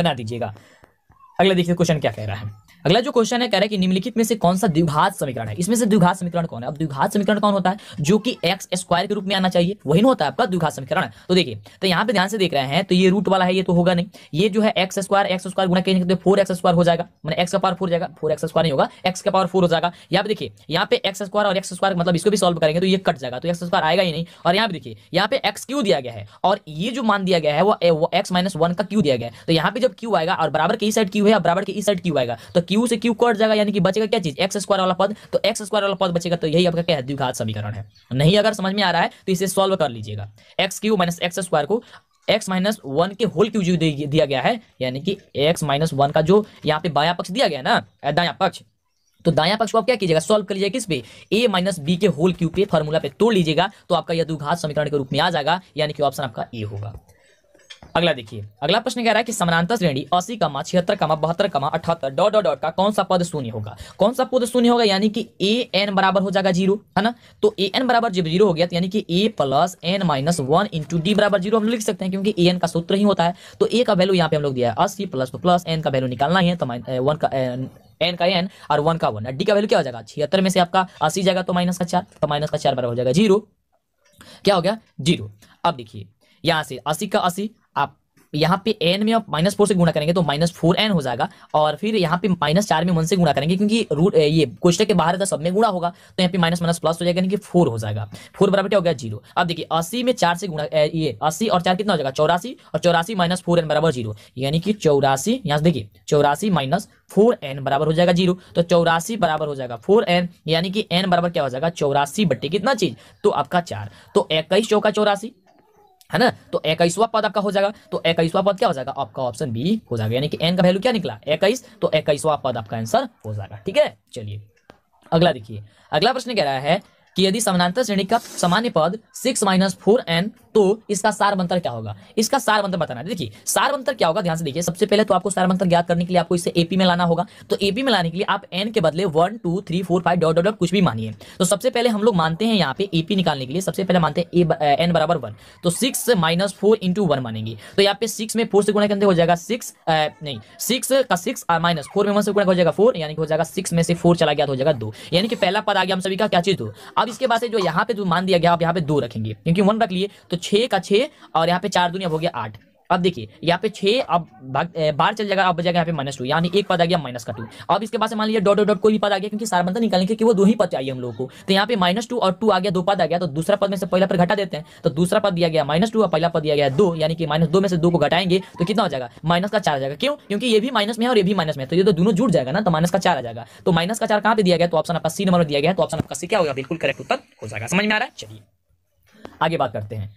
S1: बना दीजिएगा अगला देखिए क्वेश्चन क्या कह रहा है अगला जो क्वेश्चन है कह रहा है कि निम्नलिखित में से कौन सा द्विघात समीकरण है इसमें से द्विघात समीकरण कौन है अब द्विघात समीकरण कौन होता है जो कि एक्स स्क्वायर के रूप में आना चाहिए वही ना होता है आपका द्विघात समीकरण तो देखिए तो यहाँ पे ध्यान से देख रहे हैं तो ये रूट वाला है ये तो होगा नहीं ये जो है एक्स स्क्वायर एक्स स्क्वायर गुना कहीं तो फोर एक्स स्क्वायर हो जाएगा मैंने एक्स का पावर फोर जाएगा फोर एक्स स्क्वायर नहीं होगा एक्स का पावर फोर हो जाएगा यहाँ पे देखिए यहाँ पे एक्स स्क्वायर और एक्स स्क्वायर मतलब इसको भी सॉल्व करेंगे तो ये कट जाएगा तो एक्स स्क्वायर आएगा ही नहीं और यहाँ पे देखिए यहाँ पे एक्स क्यू दिया गया है और ये जो मान दिया गया है वो एक्स माइनस वन का क्यू दिया गया है तो यहाँ पे जब क्यू आएगा और बराबर के साइड क्यू है और बराबर के इस साइड क्यू आएगा तो क्यू से क्यू कट जाएगा यानी कि बचेगा क्या चीज एक्स स्क्वायर वाला पद तो एक्स स्क्वायर वाला पद बचेगा तो यही आपका क्या है द्विघात समीकरण है नहीं अगर समझ में आ रहा है तो इसे सॉल्व कर लीजिएगा X cube minus X square को एक्स माइनस वन के होल क्यू जो दिया गया है यानी कि एक्स माइनस वन का जो यहाँ पे बाया पक्ष दिया गया ना दाया पक्ष तो दाया पक्ष को आप क्या कीजिएगा सॉल्व कर लीजिएगा किस पे ए माइनस बी के होल क्यू पे फॉर्मूला पे तोड़ लीजिएगा तो आपका यह दुघात समीकरण के रूप में आ जाएगा यानी कि ऑप्शन आपका ए होगा अगला देखिए अगला प्रश्न कह रहा है कि समानांतर श्रेणी अस्सी कमा छिहत्तर कमा बहत्तर कमा अठहत्तर डॉट डॉट डॉट का कौन सा पद शून्य होगा कौन सा पद शून्य होगा यानी कि ए एन बराबर हो जाएगा जीरो है ना तो ए एन बराबर जब जीरो हो गया तो यानी कि A plus N minus one into D बराबर जीरो हम लिख सकते हैं क्योंकि ए एन का सूत्र ही होता है तो ए का वैल्यू यहाँ पे हम लोग दिया है अस्सी प्लस तो प्लस एन का वैल्यू निकालना ही है तो वन का एन एन का एन और वन का वन डी का वैल्यू क्या हो जाएगा छिहत्तर में से आपका अस्सी जाएगा तो माइनस का चार तो माइनस का चार बराबर हो जाएगा जीरो क्या हो गया जीरो अब देखिए यहाँ से अस्सी का अस्सी यहाँ पे एन में आप माइनस फोर से गुणा करेंगे तो माइनस फोर एन हो जाएगा और फिर यहाँ पे माइनस चार में वन से गुणा करेंगे क्योंकि रूट ये क्वेश्चन के बाहर सब में गुणा होगा तो यहाँ पे माइनस माइनस प्लस हो जाएगा यानी कि फोर हो जाएगा फोर बराबर क्या हो गया जीरो अब देखिए अस्सी में चार से गुणा ये अस्सी और चार कितना हो जाएगा चौरासी और चौरासी माइनस फोर एन बराबर जीरो यानी कि चौरासी यहाँ से देखिए चौरासी माइनस फोर एन बराबर हो जाएगा जीरो तो चौरासी बराबर हो जाएगा फोर एन यानी कि एन बराबर क्या हो जाएगा चौरासी बट्टे कितना चीज तो आपका चार तो इक्कीस चौका चौरासी है ना तो इक्कीसवा पद आपका हो जाएगा तो इक्कीसवा पद क्या हो जाएगा आपका ऑप्शन बी हो जाएगा यानी कि एन का वैल्यू क्या निकला इक्कीस तो इक्कीसवा पद आपका आंसर हो जाएगा ठीक है चलिए अगला देखिए अगला प्रश्न कह रहा है कि यदि समानांतर श्रेणी का सामान्य पद सिक्स माइनस फोर एन तो इसका सार मंत्र क्या होगा इसका सार मंत्र बताना देखिए सार मंत्र क्या होगा ध्यान से देखिए सबसे पहले तो आपको सार मंत्र ज्ञात करने के लिए आपको इसे एपी में लाना होगा तो एपी में लाने के लिए आप एन के बदले one two three four five dot dot कुछ भी मानिए तो सबसे पहले हम लोग मानते हैं यहाँ पे एपी निकालने के लिए सबसे पहले मानते हैं एन बराबर वन तो six minus four into one मानेंगे तो यहाँ पे सिक्स में फोर से गुणा करते हो जाएगा सिक्स नहीं सिक्स का सिक्स माइनस फोर में वन से गुणा हो जाएगा फोर यानी कि हो जाएगा सिक्स में से फोर चला गया तो हो जाएगा दो यानी कि पहला पद आ गया हम सभी का क्या चीज दो अब इसके बाद से जो यहाँ पे जो मान दिया गया आप यहाँ पे दो रखेंगे क्योंकि वन रख लिए तो छः का छः और यहाँ पे चार दुनिया हो गया आठ अब देखिए यहाँ पे छः अब बार चल जाएगा अब बजेगा यहाँ पे माइनस टू यानी एक पद आ गया माइनस का टू अब इसके बाद मान लीजिए डॉट डॉट कोई भी पद आ गया क्योंकि सारा बंदा निकालेंगे कि वो दो ही पद चाहिए हम लोगों को तो यहाँ पे माइनस टू और टू आ गया दो पद आ गया तो दूसरा पद में से पहला पर घटा देते हैं तो दूसरा पद दिया गया माइनस और पहला पद दिया गया दो यानी कि माइनस में से दो को घटाएंगे तो कितना हो जाएगा माइनस का चार आ जाएगा क्यों क्योंकि ये भी माइनस में है और ये भी माइनस में तो ये तो दोनों जुड़ जाएगा ना तो माइनस का चार आ जाएगा तो माइनस का चार कहाँ पे दिया गया तो ऑप्शन आपका सी नंबर दिया गया तो ऑप्शन आपका सी क्या होगा बिल्कुल करेक्ट उत्तर हो जाएगा समझ में आ रहा है चलिए आगे बात करते हैं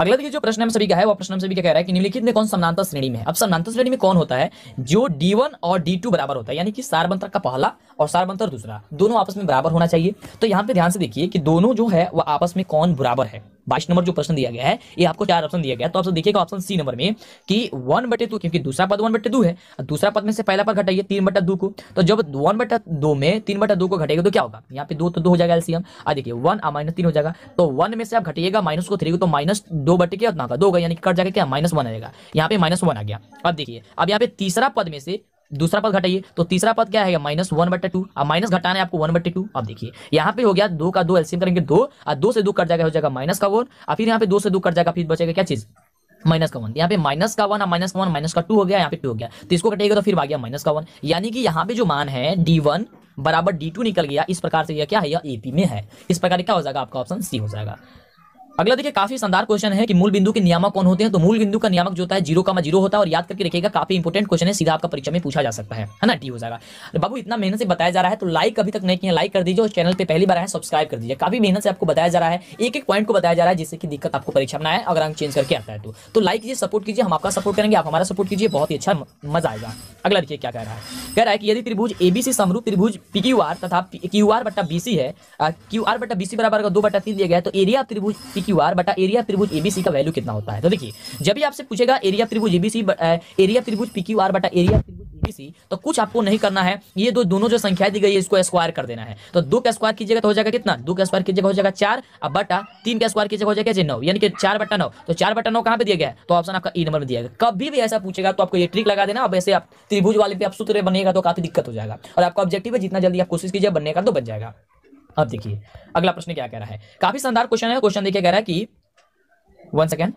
S1: अगला देखिए जो प्रश्न हम सभी का है वो प्रश्न हम सभी क्या कह रहा है कि निम्नलिखित में कौन समानांतर श्रेणी में है अब समानांतर श्रेणी में कौन होता है जो डी और डी बराबर होता है यानी कि सार मंत्र का पहला और सारमंतर दूसरा दोनों आपस में बराबर होना चाहिए तो यहाँ पे ध्यान से देखिए कि दोनों जो है वह आपस में कौन बराबर है बाईस नंबर जो प्रश्न दिया गया है ये आपको चार ऑप्शन दिया गया तो आपसे देखिएगा ऑप्शन सी नंबर में कि वन बटे टू क्योंकि दूसरा पद वन बटे दू है दूसरा पद में से पहला पद घटाइए तीन बटा दो को तो जब वन बटा दो में तीन बटा दो को घटेगा तो क्या होगा यहाँ पे दो तो दो हो जाएगा एलसीएम आ देखिए वन आ माइनस तीन हो जाएगा तो वन में से आप घटिएगा माइनस को थ्री को तो माइनस दो बटे क्या उतना का दो होगा यानी कट जाएगा क्या माइनस वन आएगा यहाँ पे माइनस वन आ गया अब देखिए अब यहाँ पे तीसरा पद में से दूसरा पद घटाइए तो तीसरा पद क्या है माइनस वन बटे टू अब माइनस घटाना है आपको वन बटे टू अब देखिए यहाँ पे हो गया दो का दो एल्सियम करेंगे दो और दो से दो कट जाएगा हो जाएगा माइनस का वन और फिर यहाँ पे दो से दो कट जाएगा फिर बचेगा क्या चीज़ माइनस का वन यहाँ पे माइनस का वन माइनस का वन माइनस का टू हो गया यहाँ पे टू हो गया तो इसको घटेगा तो फिर आ गया माइनस का वन यानी कि यहाँ पे जो मान है डी वन बराबर डी टू निकल गया इस प्रकार से यह क्या है यह एपी में है इस प्रकार क्या हो जाएगा आपका ऑप्शन सी हो जाएगा अगला देखिए काफी शानदार क्वेश्चन है कि मूल बिंदु के नियामक कौन होते हैं तो मूल बिंदु का नियामक जो होता है जीरो का जीरो होता है और याद करके रखिएगा काफी इंपोर्टेंट क्वेश्चन है सीधा आपका परीक्षा में पूछा जा सकता है है ना टी हो जाएगा बाबू इतना मेहनत से बताया जा रहा है तो लाइक अभी तक नहीं किया लाइक कर दीजिए और चैनल पर पहली बार है सब्सक्राइब कर दीजिए काफी मेहनत से आपको बताया जा रहा है एक एक पॉइंट को बताया जा रहा है जिससे कि दिक्कत आपको परीक्षा में आए अगर अंक चेंज करके आता है तो, लाइक तो कीजिए सपोर्ट कीजिए हम आपका सपोर्ट करेंगे आप हमारा सपोर्ट कीजिए बहुत ही अच्छा मजा आएगा अगला देखिए क्या कह रहा है कह रहा है कि यदि त्रिभुज एबीसी समरूप त्रिभुज पी क्यू आर तथा क्यू आर बट्टा बीसी है क्यू आर बट्टा बीसी बराबर का दो बट्टा तीन दिया गया तो एरिया त्रिभुज क्यू आर बटा एरिया त्रिभुज एबीसी का वैल्यू कितना होता है तो देखिए जब भी आपसे पूछेगा एरिया त्रिभुज एबीसी एरिया uh, त्रिभुज पी क्यू आर बटा एरिया तो कुछ आपको नहीं करना है ये दो दोनों जो संख्या दी गई है इसको स्क्वायर कर देना है तो दो का स्क्वायर कीजिएगा तो हो जाएगा कितना दो का स्क्वायर कीजिएगा हो जाएगा चार अब बटा uh, तीन का स्क्वायर कीजिएगा हो जाएगा नौ यानी कि चार बटा नौ तो चार बटा नौ कहां पे दिया गया तो ऑप्शन आपका ई e नंबर में दिया गया कभी भी ऐसा पूछेगा तो आपको ये ट्रिक लगा देना अब ऐसे आप त्रिभुज वाले पे आप सूत्र बनेगा तो काफी दिक्कत हो जाएगा और आपका ऑब्जेक्टिव है जितना जल्दी आप कोशिश कीजिए बनने का तो बन जाएगा अब देखिए अगला प्रश्न क्या कह रहा है काफी शानदार क्वेश्चन है क्वेश्चन देखिए कह रहा है कि वन सेकेंड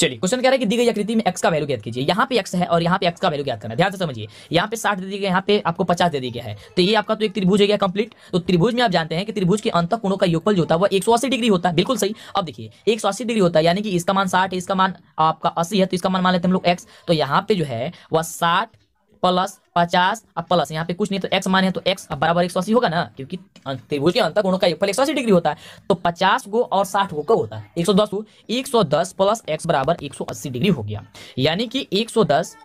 S1: चलिए क्वेश्चन कह रहा है कि दी गई आकृति में एक्स का वैल्यू ज्ञात कीजिए यहाँ पे एक्स है और यहाँ पे एक्स का वैल्यू ज्ञात करना ध्यान से समझिए यहाँ पे साठ दे दिया यहाँ पे आपको पचास दे दिया गया है तो ये आपका तो एक त्रिभुज हो गया कंप्लीट तो त्रिभुज में आप जानते हैं कि त्रिभुज के अंत कोणों का योगफल जो होता है वो एक डिग्री होता है बिल्कुल सही अब देखिए एक डिग्री होता है यानी कि इसका मान साठ है इसका मान आपका अस्सी है तो इसका मान मान लेते हैं हम लोग एक्स तो यहाँ पे जो है वह साठ प्लस पचास और प्लस यहाँ पे कुछ नहीं तो एक्स मान है तो एक्स बराबर एक सौ अस्सी होगा ना क्योंकि अं, त्रिभुज के अंतर गुणों का एकफल एक सौ अस्सी डिग्री होता है तो पचास गो और साठ गो कब होता है एक सौ दस को एक सौ दस प्लस एक्स बराबर एक सौ अस्सी डिग्री हो गया यानी कि एक सौ दस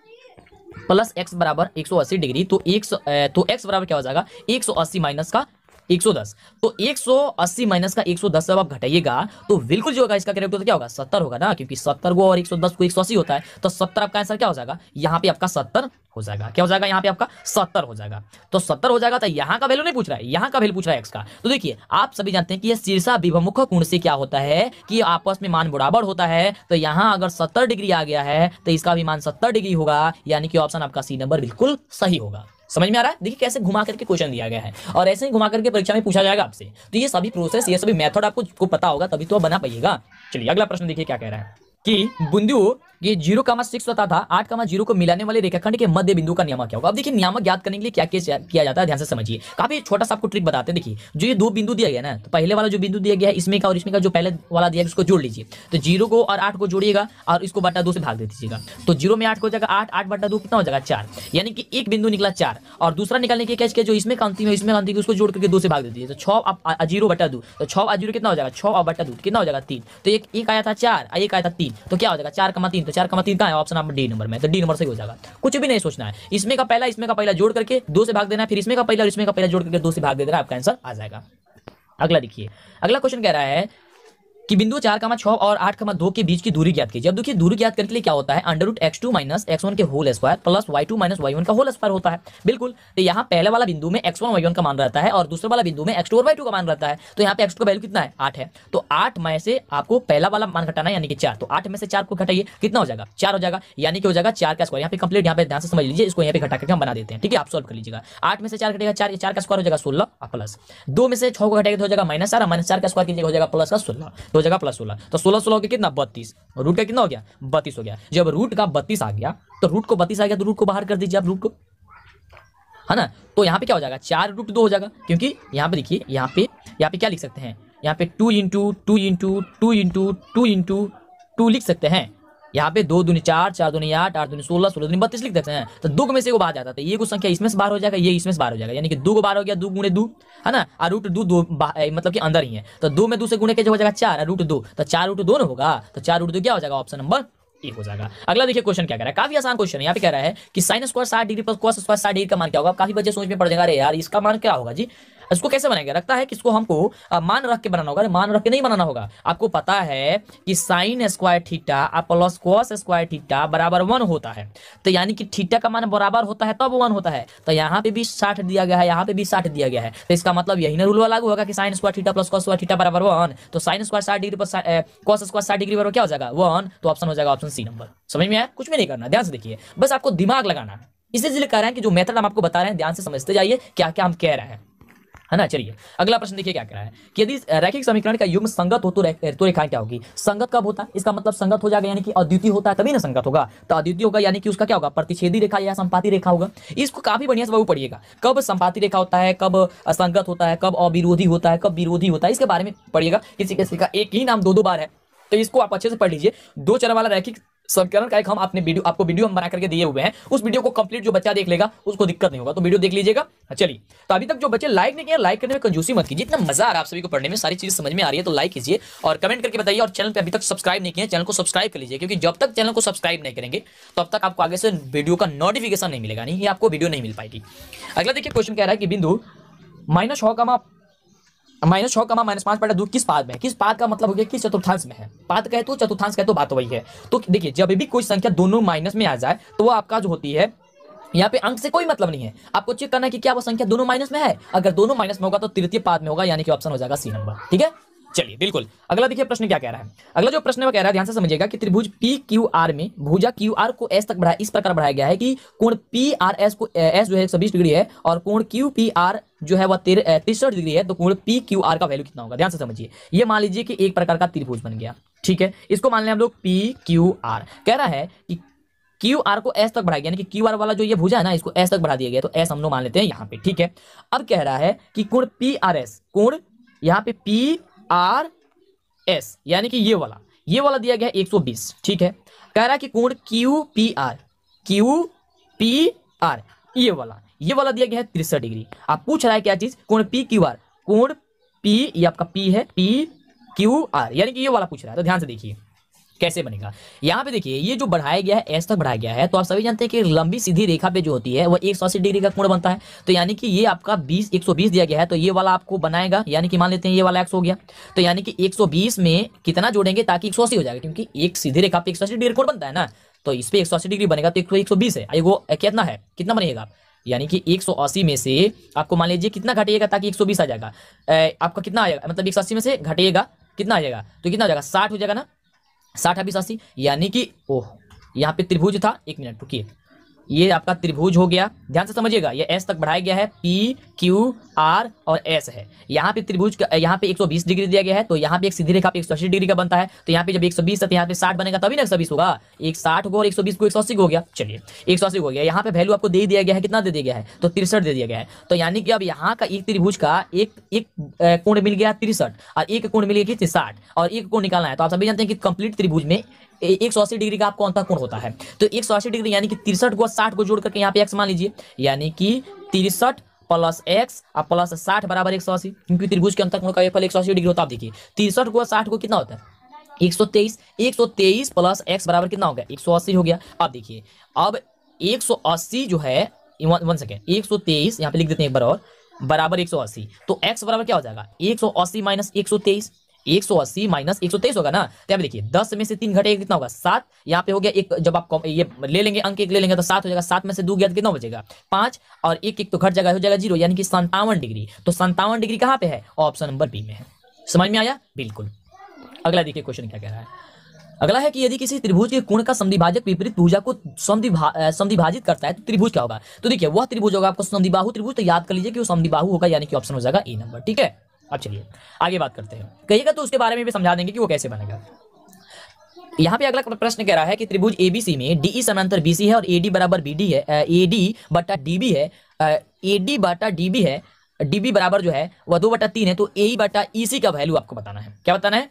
S1: प्लस एक्स बराबर एक सौ अस्सी डिग्री तो एक सौ तो एक्स बराबर क्या हो जाएगा एक सौ अस्सी माइनस का 110 तो 180 माइनस का 110 जब आप घटाइएगा तो बिल्कुल जो होगा इसका करेक्ट क्या होगा सत्तर होगा ना क्योंकि सत्तर को और 110 को 180 होता है तो सत्तर आपका आंसर क्या हो जाएगा यहाँ पे आपका सत्तर हो जाएगा क्या हो जाएगा यहाँ पे आपका सत्तर हो जाएगा तो सत्तर हो जाएगा तो यहाँ का वैल्यू नहीं पूछ रहा है यहाँ का वैल्यू पूछ रहा है एक्स का तो देखिए आप सभी जानते हैं कि यह शीर्षा विभमुख कुंड से क्या होता है कि आपस में मान बराबर होता है तो यहाँ अगर सत्तर डिग्री आ गया है तो इसका भी मान सत्तर डिग्री होगा यानी कि ऑप्शन आपका सी नंबर बिल्कुल सही होगा समझ में आ रहा है देखिए कैसे घुमा करके क्वेश्चन दिया गया है और ऐसे ही घुमा करके परीक्षा में पूछा जाएगा आपसे तो ये सभी प्रोसेस ये सभी मेथड आपको पता होगा तभी तो आप बना पाइएगा चलिए अगला प्रश्न देखिए क्या कह रहा है कि बिंदु ये जीरो कामा सिक्स बता था आठ कामा जीरो को मिलाने वाले रेखाखंड के मध्य बिंदु का नियामक क्या होगा अब देखिए नियामक ज्ञात करने के लिए क्या किया जाता है ध्यान से समझिए काफी छोटा सा आपको ट्रिक बताते हैं देखिए जो ये दो बिंदु दिया गया ना तो पहले वाला जो बिंदु दिया गया है इसमें का और इसमें का जो पहले वाला दिया गया उसको जोड़ लीजिए तो जीरो को और आठ को जोड़िएगा और इसको बटा दो से भाग दे दीजिएगा तो जीरो में आठ हो जाएगा आठ आठ बटा दो कितना हो जाएगा चार यानी कि एक बिंदु निकला चार और दूसरा निकालने के क्या जो इसमें का अंतिम है इसमें अंतिम उसको जोड़ करके दो से भाग दे दीजिए तो छह जीरो बटा दो तो छः जीरो कितना हो जाएगा छह और बटा दो तो कितना हो जाएगा तीन तो एक आया था चार एक आया था तीन तो क्या हो जाएगा चार कमा तीन तो चार कमा तीन का है ऑप्शन नंबर डी नंबर में तो डी नंबर सही हो जाएगा कुछ भी नहीं सोचना है इसमें का पहला इसमें का पहला जोड़ करके दो से भाग देना है फिर इसमें का पहला और इसमें का पहला जोड़ करके दो से भाग दे देना आपका आंसर आ जाएगा अगला देखिए अगला क्वेश्चन कह रहा है कि बिंदु चार कमा छह और आठ कमा दो के बीच की दूरी ज्ञात कीजिए अब देखिए दूरी ज्ञात करने के लिए क्या होता है under root X two minus X one के whole square plus Y two minus Y one का होल स्क्वायर होता है बिल्कुल तो यहाँ पहले वाला बिंदु में एक्स वन वाई वन का मान रहता है और दूसरे वाला बिंदु में एक्स टू और वाई टू का मान रहता है तो यहाँ पे एक्स टू का वैल्यू कितना है आठ है तो आठ में से आपको पहला वाला मान घटाना यानी कि चार तो आठ में से चार को घटाइए कितना हो जाएगा चार हो जाएगा यानी कि हो जाएगा चार का स्क्वायर यहाँ पे कंप्लीट यहाँ पे ध्यान से समझ लीजिए इसको यहाँ पे घटा करके हम बना देते हैं ठीक है आप सॉल्व कर लीजिएगा आठ में से चार घटेगा चार चार का स्क्वायर हो जाएगा सोलह प्लस दो में से छह को घटेगा तो हो जाएगा माइनस चार माइनस चार का स्क्वायर कीजिएगा हो जाएगा प्लस का सोलह दो जगह प्लस सोलह तो सोलह सोलह हो गया कितना बत्तीस रूट का कितना हो गया बत्तीस हो गया जब रूट का बत्तीस आ गया तो रूट को बत्तीस आ गया तो रूट को बाहर कर दीजिए आप रूट को है ना तो यहाँ पे क्या हो जाएगा चार रूट दो हो जाएगा क्योंकि यहाँ पे देखिए यहाँ पे यहाँ पे क्या लिख सकते हैं यहाँ पे two into two into two into two into two लिख सकते हैं यहाँ पे दो दुनिया चार चार दुनिया आठ आठ दुनिया सोलह सोलह दुनिया बत्तीस लिख देते हैं तो दुग में से वो बाहर जाता था तो ये कुछ संख्या इसमें से बाहर हो जाएगा ये इसमें से बाहर हो जाएगा यानी कि दो को बाहर हो गया दो गुणे दो है ना और रूट दो दो मतलब कि अंदर ही है तो दो में दो से गुणे के हो जाएगा चार रूट दो तो चार रूट दो ना होगा तो चार रूट दो क्या हो जाएगा ऑप्शन नंबर हो जाएगा अगला देखिए क्वेश्चन क्या कह रहा है काफी आसान क्वेश्चन है यहाँ पे कह रहा है कि साइन स्क्वायर साठ डिग्री पर कॉस स्क्वायर साठ डिग्री का मान क्या होगा काफी बच्चे सोच में पड़ जाएगा अरे यार इसका मान क्या होगा जी इसको कैसे बनाएंगे लगता है कि इसको हमको मान रख के बनाना होगा मान रख के नहीं बनाना होगा आपको पता है कि sine square theta plus cos square theta बराबर वन होता है तो यानी कि थीटा का मान बराबर होता है तब वन होता है तो यहाँ पे भी साठ दिया गया है यहाँ पे भी साठ दिया गया है तो इसका मतलब यही ना रूल लागू होगा कि sine square theta plus cos theta बराबर वन तो साइन स्क्वायर साठ डिग्री पर कॉस स्क्वायर साठ डिग्री पर क्या हो जाएगा वन तो ऑप्शन हो जाएगा ऑप्शन सी नंबर समझ में आया कुछ भी नहीं करना ध्यान से देखिए बस आपको दिमाग लगाना इसीलिए कह रहे हैं कि जो मेथड हम आपको बता रहे हैं ध्यान से समझते जाइए क्या क्या हम कह रहे हैं है ना चलिए अगला प्रश्न देखिए क्या रहा है कि यदि रैखिक समीकरण का युग्म संगत हो तो रे, तो रेखाएं क्या होगी संगत कब होता है इसका मतलब संगत हो जाएगा यानी कि अद्वितीय होता है तभी ना संगत होगा तो अद्वितीय होगा यानी कि उसका क्या होगा प्रतिषेधी रेखा या संपाती रेखा होगा इसको काफी बढ़िया से बाबू पढ़िएगा कब संपाती रेखा होता है कब असंगत होता है कब अविरोधी होता है कब विरोधी होता है इसके बारे में पढ़िएगा किसी किसी का एक ही नाम दो दो बार है तो इसको आप अच्छे से पढ़ लीजिए दो चरण वाला रैखिक संस्करण का एक हम अपने वीडियो आपको वीडियो हम बना करके दिए हुए हैं उस वीडियो को कंप्लीट जो बच्चा देख लेगा उसको दिक्कत नहीं होगा तो वीडियो देख लीजिएगा हाँ, चलिए तो अभी तक जो बच्चे लाइक नहीं किया लाइक करने में कंजूसी मत कीजिए इतना मजा आ रहा है आप सभी को पढ़ने में सारी चीज समझ में आ रही है तो लाइक कीजिए और कमेंट करके बताइए और चैनल पर अभी तक सब्सक्राइब नहीं किया चैनल को सब्सक्राइब कर लीजिए क्योंकि जब तक चैनल को सब्सक्राइब नहीं करेंगे तब तक आपको आगे से वीडियो का नोटिफिकेशन नहीं मिलेगा नहीं आपको वीडियो नहीं मिल पाएगी अगला देखिए क्वेश्चन कह रहा है कि बिंदु माइनस हो का माइनस छः का माइनस पाँच बटा दो किस पाद में किस पाद का मतलब हो गया किस चतुर्थांश में है पाद कहे तो चतुर्थांश कहे तो बात वही है तो देखिए जब भी कोई संख्या दोनों माइनस में आ जाए तो वो आपका जो होती है यहाँ पे अंक से कोई मतलब नहीं है आपको चेक करना है कि क्या वो संख्या दोनों माइनस में है अगर दोनों माइनस में होगा तो तृतीय पाद में होगा यानी कि ऑप्शन हो जाएगा सी नंबर ठीक है चलिए बिल्कुल अगला देखिए प्रश्न क्या कह रहा है अगला जो प्रश्न कह रहा है ध्यान से समझिएगा कि त्रिभुज पी क्यू आर में भुजा क्यू आर को एस तक बढ़ाया इस प्रकार बढ़ाया गया है कि कोण पी आर एस को एस जो है एक डिग्री है और कोण क्यू पी आर जो है वह तिरसठ डिग्री है तो कोण पी क्यू आर का वैल्यू कितना होगा ध्यान से समझिए ये मान लीजिए कि एक प्रकार का त्रिभुज बन गया ठीक है इसको मान लें हम लोग पी क्यू आर कह रहा है कि क्यू आर को एस तक बढ़ाया गया यानी कि क्यू आर वाला जो ये भुजा है ना इसको एस तक बढ़ा दिया गया तो एस हम लोग मान लेते हैं यहाँ पे ठीक है अब कह रहा है कि कोण पी आर एस कोण यहाँ पे पी आर एस यानी कि ये वाला ये वाला दिया गया है 120 ठीक है कह रहा है कि कोण Q P R Q P R ये वाला ये वाला दिया गया है तिरसठ डिग्री आप पूछ रहा है क्या चीज कोण पी क्यू आर कोण पी ये आपका पी है पी क्यू आर यानी कि ये वाला पूछ रहा है तो ध्यान से देखिए कैसे बनेगा यहाँ पे देखिए ये जो बढ़ाया गया है एस तक बढ़ाया गया है तो आप सभी जानते हैं कि लंबी सीधी रेखा पे जो होती है वो एक डिग्री का कोण बनता है तो यानी कि ये आपका बीस एक दिया गया है तो ये वाला आपको बनाएगा यानी कि मान लेते हैं ये वाला एक्स हो गया तो यानी कि एक में कितना जोड़ेंगे ताकि एक हो जाएगा क्योंकि एक सीधी रेखा पे एक डिग्री कोण बनता है ना तो इस पर एक डिग्री बनेगा तो एक सौ एक बीस है वो कितना है कितना बनेगा यानी कि 180 में से आपको मान लीजिए कितना घटेगा ताकि 120 आ जाएगा आपका कितना आएगा मतलब 180 में से घटेगा कितना आ जाएगा तो कितना आ जाएगा 60 हो जाएगा ना साठ अभी यानी कि ओह यहाँ पे त्रिभुज था एक मिनट रुकिए ये आपका त्रिभुज हो गया ध्यान से समझिएगा ये एस तक बढ़ाया गया है पी क्यू आर और एस है यहाँ पे त्रिभुज यहाँ पे 120 डिग्री दिया गया है तो यहाँ पे एक सीधी रेखा पे 180 डिग्री का बनता है तो यहाँ पे जब 120 सौ बीस तो यहाँ पे 60 बनेगा तभी ना एक होगा एक साठ होगा और 120 को 180 हो गया चलिए 180 हो गया यहाँ पे वैल्यू आपको दे दिया गया है कितना दे दिया गया है तो तिरसठ दे दिया गया है तो यानी कि अब यहाँ का एक त्रिभुज का एक एक कोण मिल गया तिरसठ और एक कोण मिल गया कितनी साठ और एक कोण निकालना है तो आप सभी जानते हैं कि कंप्लीट त्रिभुज में एक सौ अस्सी डिग्री का आपको अंतकोण होता है तो एक सौ अस्सी डिग्री यानी कि तिरसठ को साठ को जोड़ करके यहाँ पे एक्स मान लीजिए यानी कि तिरसठ प्लस एक्स और प्लस साठ बराबर एक सौ अस्सी क्योंकि त्रिभुज के अंतकोण का एक सौ अस्सी डिग्री होता है देखिए तिरसठ को साठ को कितना होता है एक सौ तेईस एक सौ तेईस प्लस एक्स बराबर कितना हो गया एक सौ अस्सी हो गया अब देखिए अब एक सौ अस्सी जो है वन सेकेंड एक सौ तेईस यहाँ पे लिख देते हैं एक बार और बराबर एक सौ अस्सी तो एक्स बराबर क्या हो जाएगा एक सौ अस्सी माइनस एक सौ तेईस एक सौ अस्सी माइनस एक सौ तेईस होगा ना तो देखिए दस में से तीन घटेगा कितना होगा सात यहाँ पे हो गया एक जब आप ये ले लेंगे अंक एक ले लेंगे तो सात हो जाएगा सात में से दो गया तो कितना बचेगा पांच और एक एक तो घट जाएगा हो जाएगा जीरो यानी कि संतावन डिग्री तो संतावन डिग्री कहाँ पे है ऑप्शन नंबर बी में है समझ में आया बिल्कुल अगला देखिए क्वेश्चन क्या कह रहा है अगला है कि यदि किसी त्रिभुज के कुण का संधिभाजक विपरीत भुजा को समद्विभाजित करता है तो त्रिभुज क्या होगा तो देखिए वह त्रिभुज होगा आपको संधिबाहु त्रिभुज तो याद कर लीजिए कि वो संधिबाहु होगा यानी कि ऑप्शन हो जाएगा ए नंबर ठीक है अब चलिए आगे बात करते हैं कहिएगा तो उसके बारे में भी समझा देंगे कि वो कैसे बनेगा यहाँ पे अगला प्रश्न कह रहा है कि त्रिभुज ए में डीई समांतर बी है और एडी बराबर डी है एडी बटा डीबी है एडी बटा डीबी है डीबी बराबर जो है वह दो बटा तीन है तो ए बटा ई सी का वैल्यू आपको बताना है क्या बताना है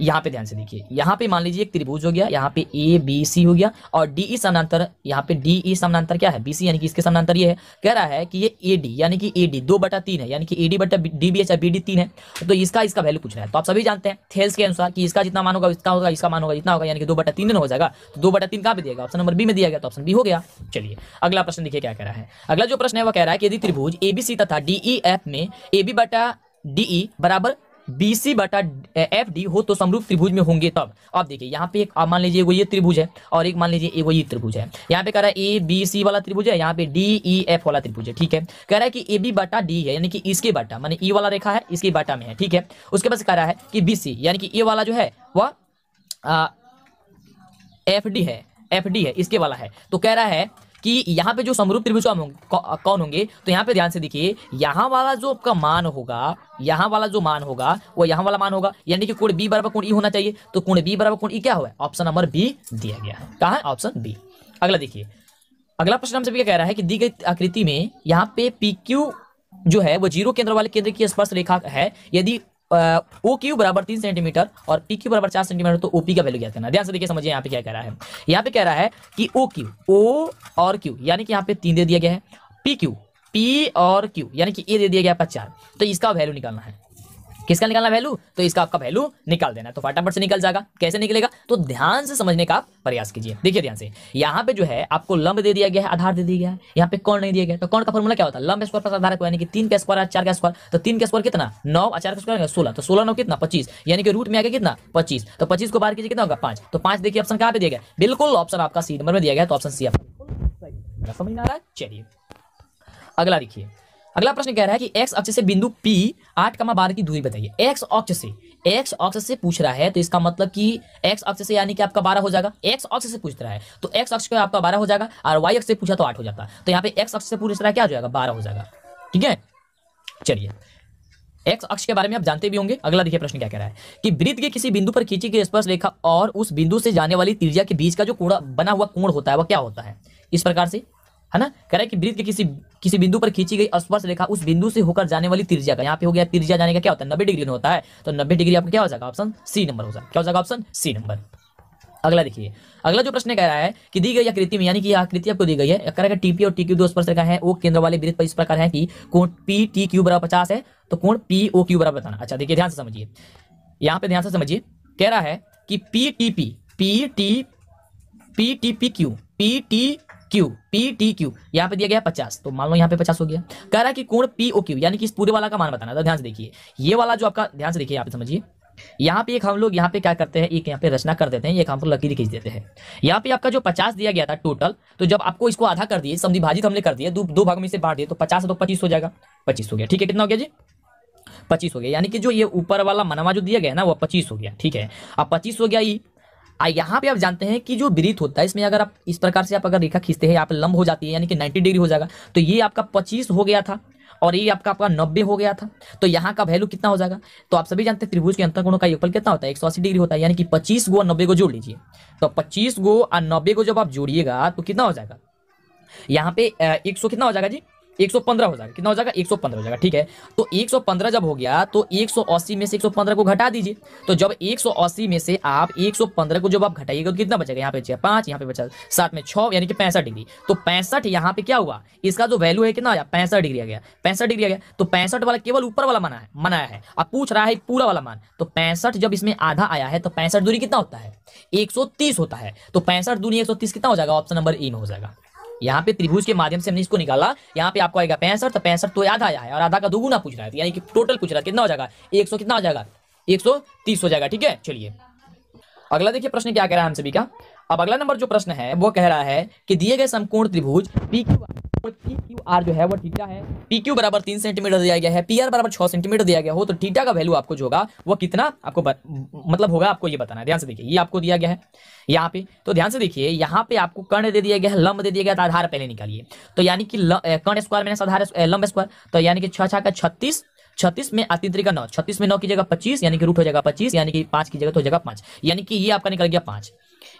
S1: यहाँ पे ध्यान से देखिए यहाँ पे मान लीजिए एक त्रिभुज हो गया यहाँ पे ए बी सी हो गया और डी ई समानांतर यहाँ पे डी ई समानांतर क्या है बी सी यानी कि इसके समानांतर ये है कह रहा है कि ये ए डी यानी कि ए डी दो बटा तीन है यानी कि ए डी बटा D B H B D तीन है तो इसका इसका वैल्यू पूछ रहा है तो आप सभी जानते हैं थेल्स के अनुसार कि इसका जितना मान होगा इसका होगा इसका मान होगा जितना होगा यानी कि दो बटा तीन हो जाएगा तो दो बटा तीन कहाँ पे दिएगा ऑप्शन नंबर बी में दिया गया तो ऑप्शन बी हो गया चलिए अगला प्रश्न देखिए क्या कह रहा है अगला जो प्रश्न है वह कह रहा है कि यदि त्रिभुज ए बी सी तथा डी ई एफ में ए बी बटा डी ई e बराबर बीसी बटा एफ डी हो तो समरूप त्रिभुज में होंगे तब अब देखिए यहाँ पे एक मान लीजिए वो ये त्रिभुज है और एक मान लीजिए ए वो ये त्रिभुज है यहाँ पे कह रहा है ए बी सी वाला त्रिभुज है यहाँ पे डी ई एफ वाला त्रिभुज है ठीक है कह रहा है कि ए बी बटा डी है यानी कि इसके बटा मान ई e वाला रेखा है इसके बटा में है ठीक है उसके पास कह रहा है कि बी सी यानी कि ए वाला जो है वह एफ डी है एफ डी है इसके वाला है तो कह रहा है कि यहाँ पे जो समरूप त्रिभुज कौन होंगे तो यहाँ पे ध्यान से देखिए यहाँ वाला जो आपका मान होगा यहाँ वाला जो मान होगा वो यहाँ वाला मान होगा यानी कि कुण बी बराबर कुण ई e होना चाहिए तो कुण बी बराबर कुण ई e क्या हुआ ऑप्शन नंबर बी दिया गया है कहा है ऑप्शन बी अगला देखिए अगला प्रश्न हमसे क्या कह रहा है कि दी गई आकृति में यहाँ पे पी जो है वो जीरो केंद्र वाले केंद्र की स्पर्श रेखा है यदि ओ क्यू बराबर तीन सेंटीमीटर और पी क्यू बराबर चार सेंटीमीटर तो ओ पी का वैल्यू क्या करना ध्यान से देखिए समझिए यहाँ पे क्या कह रहा है यहाँ पे कह रहा है कि ओ क्यू ओ और क्यू यानी कि यहाँ पे तीन दे दिया गया है पी क्यू पी और क्यू यानी कि ए दे दिया गया आपका चार तो इसका वैल्यू निकालना है किसका निकालना वैल्यू तो इसका आपका वैल्यू निकाल देना तो फटाफट से निकल जाएगा कैसे निकलेगा तो ध्यान से समझने का प्रयास कीजिए देखिए ध्यान से यहाँ पे जो है आपको लंब दे दिया गया है आधार दे दिया गया है यहाँ पे कौन नहीं दिया गया तो कौन का फॉर्मूला क्या होता है लंब स्क्वायर प्लस आधार यानी कि तीन का स्क्वायर चार का स्क्वायर तो तीन का स्क्वायर कितना नौ और चार का स्क्वायर सोलह तो सोलह नौ कितना पच्चीस यानी कि रूट में आ गया कितना पच्चीस तो पच्चीस को बार कीजिए कितना होगा पांच तो पांच देखिए ऑप्शन कहाँ पे दिया गया बिल्कुल ऑप्शन आपका सी नंबर में दिया गया तो ऑप्शन सी आप समझ में आ रहा है चलिए अगला देखिए अगला प्रश्न कह रहा है कि एक्स अक्ष से बिंदु पी आठ कमा बारह की दूरी बताइए एक्स अक्ष से एक्स अक्ष से पूछ रहा है तो इसका मतलब कि एक्स अक्ष से यानी कि आपका बारह हो जाएगा एक्स अक्ष से पूछ रहा है तो एक्स अक्ष का आपका बारह हो जाएगा और वाई अक्ष से पूछा तो आठ हो जाता तो यहाँ पे एक्स अक्ष से पूछ रहा है क्या हो जाएगा बारह हो जाएगा ठीक है चलिए एक्स अक्ष के बारे में आप जानते भी होंगे अगला देखिए प्रश्न क्या कह रहा है कि वृत्त के किसी बिंदु पर खींची गई स्पर्श रेखा और उस बिंदु से जाने वाली त्रिज्या के बीच का जो कोड़ा बना हुआ कोण होता है वह क्या होता है इस प्रकार से है ना कह रहा है कि वृत्त के किसी किसी बिंदु पर खींची गई स्पर्श रेखा उस बिंदु से होकर जाने वाली त्रिज्या का यहाँ पे हो गया त्रिज्या जाने का क्या होता है नब्बे डिग्री होता है तो नब्बे डिग्री आपका क्या हो जाएगा ऑप्शन सी नंबर हो जाएगा क्या हो जाएगा ऑप्शन सी नंबर अगला देखिए अगला जो प्रश्न कह रहा है कि दी गई आकृति में यानी कि आकृति आपको दी गई है कह रहा है टीपी और टी क्यू दो स्पर्श रेखा है वो केंद्र वाले वृत्त पर इस प्रकार है कि कोण पी टी क्यू बराबर पचास है तो कोण पी ओ क्यू बराबर बताना अच्छा देखिए ध्यान से समझिए यहाँ पे ध्यान से समझिए कह रहा है कि P T P P T P T P Q P T Q P T Q यहाँ पे दिया गया पचास तो मान लो यहाँ पे पचास हो गया कह रहा है कि कोण पी ओ क्यू यानी कि इस पूरे वाला का मान बताना तो ध्यान से देखिए ये वाला जो आपका ध्यान से देखिए यहाँ पे समझिए यहाँ पे एक हम लोग यहाँ पे क्या करते हैं एक यहाँ पे रचना कर देते हैं एक हम लोग लकीर खींच देते हैं यहाँ पे आपका जो पचास दिया गया था टोटल तो जब आपको इसको आधा कर दिए समझिभाजित हमने कर दिए दो दो भाग में से बांट दिए तो पचास तो पच्चीस हो जाएगा पच्चीस हो गया ठीक है कितना हो गया जी पच्चीस हो गया यानी कि जो ये ऊपर वाला मनवा जो दिया गया ना वो पच्चीस हो गया ठीक है अब पच्चीस हो गया ये यहाँ पे आप जानते हैं कि जो ब्रीथ होता है इसमें अगर आप इस प्रकार से आप अगर रेखा खींचते हैं यहाँ पे लंब हो जाती है यानी कि नाइन्टी डिग्री हो जाएगा तो ये आपका पच्चीस हो गया था और ये आपका आपका नब्बे हो गया था तो यहाँ का वैल्यू कितना हो जाएगा तो आप सभी जानते हैं त्रिभुज के अंतर्गुणों का योगफल कितना होता है एक सौ अस्सी डिग्री होता है यानी कि पच्चीस गो और नब्बे को जोड़ लीजिए तो पच्चीस गो और नब्बे को जब आप जोड़िएगा तो कितना हो जाएगा यहाँ पे एक सौ कितना हो जाएगा जी एक सौ पंद्रह हो जाएगा कितना हो जाएगा एक सौ पंद्रह हो जाएगा ठीक है तो एक सौ पंद्रह जब हो गया तो एक सौ अस्सी में से एक सौ पंद्रह को घटा दीजिए तो जब एक सौ अस्सी में से आप एक सौ पंद्रह को जब आप घटाइएगा तो कितना बचेगा यहाँ पे बचेगा पांच यहाँ पे बचा सात में छह यानी कि पैंसठ डिग्री तो पैंसठ यहाँ पे क्या हुआ इसका जो वैल्यू है कितना आया पैंसठ डिग्री आ गया पैंसठ डिग्री आ गया तो पैंसठ वाला केवल ऊपर वाला मना है मनाया है अब पूछ रहा है पूरा वाला मान तो पैंसठ जब इसमें आधा आया है तो पैंसठ दूरी कितना होता है एक होता है तो पैंसठ दूरी एक कितना हो जाएगा ऑप्शन नंबर ए में हो जाएगा यहाँ पे त्रिभुज के माध्यम से हमने इसको निकाला यहाँ पे आपको आएगा पैंसठ तो पैंसठ तो आधा आया है और आधा का दोगुना पूछ रहा है तो यानी कि टोटल पूछ रहा है कितना हो जाएगा एक कितना हो जाएगा एक हो जाएगा ठीक है चलिए अगला देखिए प्रश्न क्या कह रहा है हम सभी का अब अगला नंबर जो प्रश्न है वो कह रहा है कि दिए गए समकोण त्रिभुज पी क्यू आर जो है वो थीटा है पी क्यू बराबर तीन सेंटीमीटर दिया गया है पी आर बराबर छह सेंटीमीटर दिया गया हो तो थीटा का वैल्यू आपको जो होगा वो कितना आपको ब, मतलब होगा आपको ये बताना है ध्यान से देखिए ये आपको दिया गया है यहाँ पे तो ध्यान से देखिए यहाँ पे आपको कर्ण दे दिया गया है लंब दे दिया गया तो आधार पहले निकालिए तो यानी कि कर्ण स्क्वायर मैंने आधार लंब स्क्वायर तो यानी कि छह छः का छत्तीस छत्तीस में अतिंत्री का नौ छत्तीस में नौ की जगह पच्चीस यानी कि रूट हो जाएगा पच्चीस यानी कि पांच की जगह तो हो जाएगा पांच यानी कि ये आपका निकल गया पांच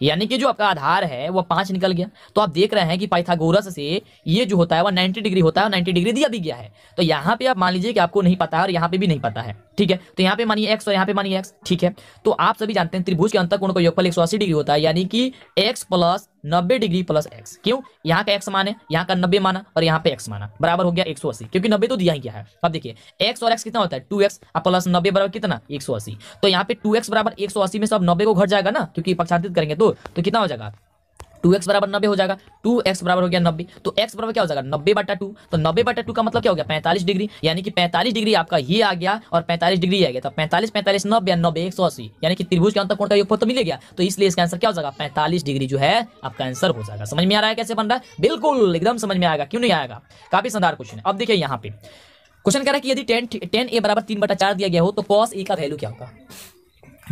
S1: यानी कि जो आपका आधार है वह पांच निकल गया तो आप देख रहे हैं कि पाइथागोरस से ये जो होता है वह नाइन्टी डिग्री होता है और नाइन्टी डिग्री दिया भी गया है तो यहाँ पे आप मान लीजिए कि आपको नहीं पता है और यहाँ पे भी नहीं पता है ठीक है तो यहाँ पे मानिए एक्स और यहाँ पे मानिए एक्स ठीक है तो आप सभी जानते हैं त्रिभुज के अंतर कोण का योगफल एक डिग्री होता है यानी कि एक्स प्लस नब्बे डिग्री प्लस एक्स क्यों यहाँ का एक्स मान है यहाँ का नब्बे माना और यहाँ पे एक्स माना बराबर हो गया एक सौ अस्सी क्योंकि नब्बे तो दिया ही क्या है अब देखिए एक्स और एक्स कितना होता है टू एक्स प्लस नब्बे बराबर कितना एक सौ अस्सी तो यहाँ पे टू एक्स बराबर एक सौ अस्सी में सब नब्बे को घट जाएगा ना क्योंकि पक्षांतित करेंगे तो, तो कितना हो जाएगा टू एक्स बराबर नब्बे हो जाएगा टू एक्स बराबर हो गया नब्बे तो एक्स बराबर क्या हो जाएगा नब्बे बटा टू तो नब्बे बटा टू का मतलब क्या हो गया पैंतालीस डिग्री यानी कि पैंतालीस डिग्री आपका ये आ गया और पैंतालीस डिग्री आ गया तो पैंतालीस पैंतालीस नब्बे नब्बे एक सौ अस्सी यानी कि त्रिभुज के अंतर कौन का तो मिल गया तो इसलिए इसका आंसर क्या हो जाएगा पैंतालीस डिग्री जो है आपका आंसर हो जाएगा समझ में आ रहा है कैसे बन रहा है बिल्कुल एकदम समझ में आएगा क्यों नहीं आएगा काफी शानदार क्वेश्चन है अब देखिए यहाँ पे क्वेश्चन कह रहा है कि यदि टेन टेन ए बराबर तीन बटा चार दिया गया हो तो कॉस ए का वैल्यू क्या होगा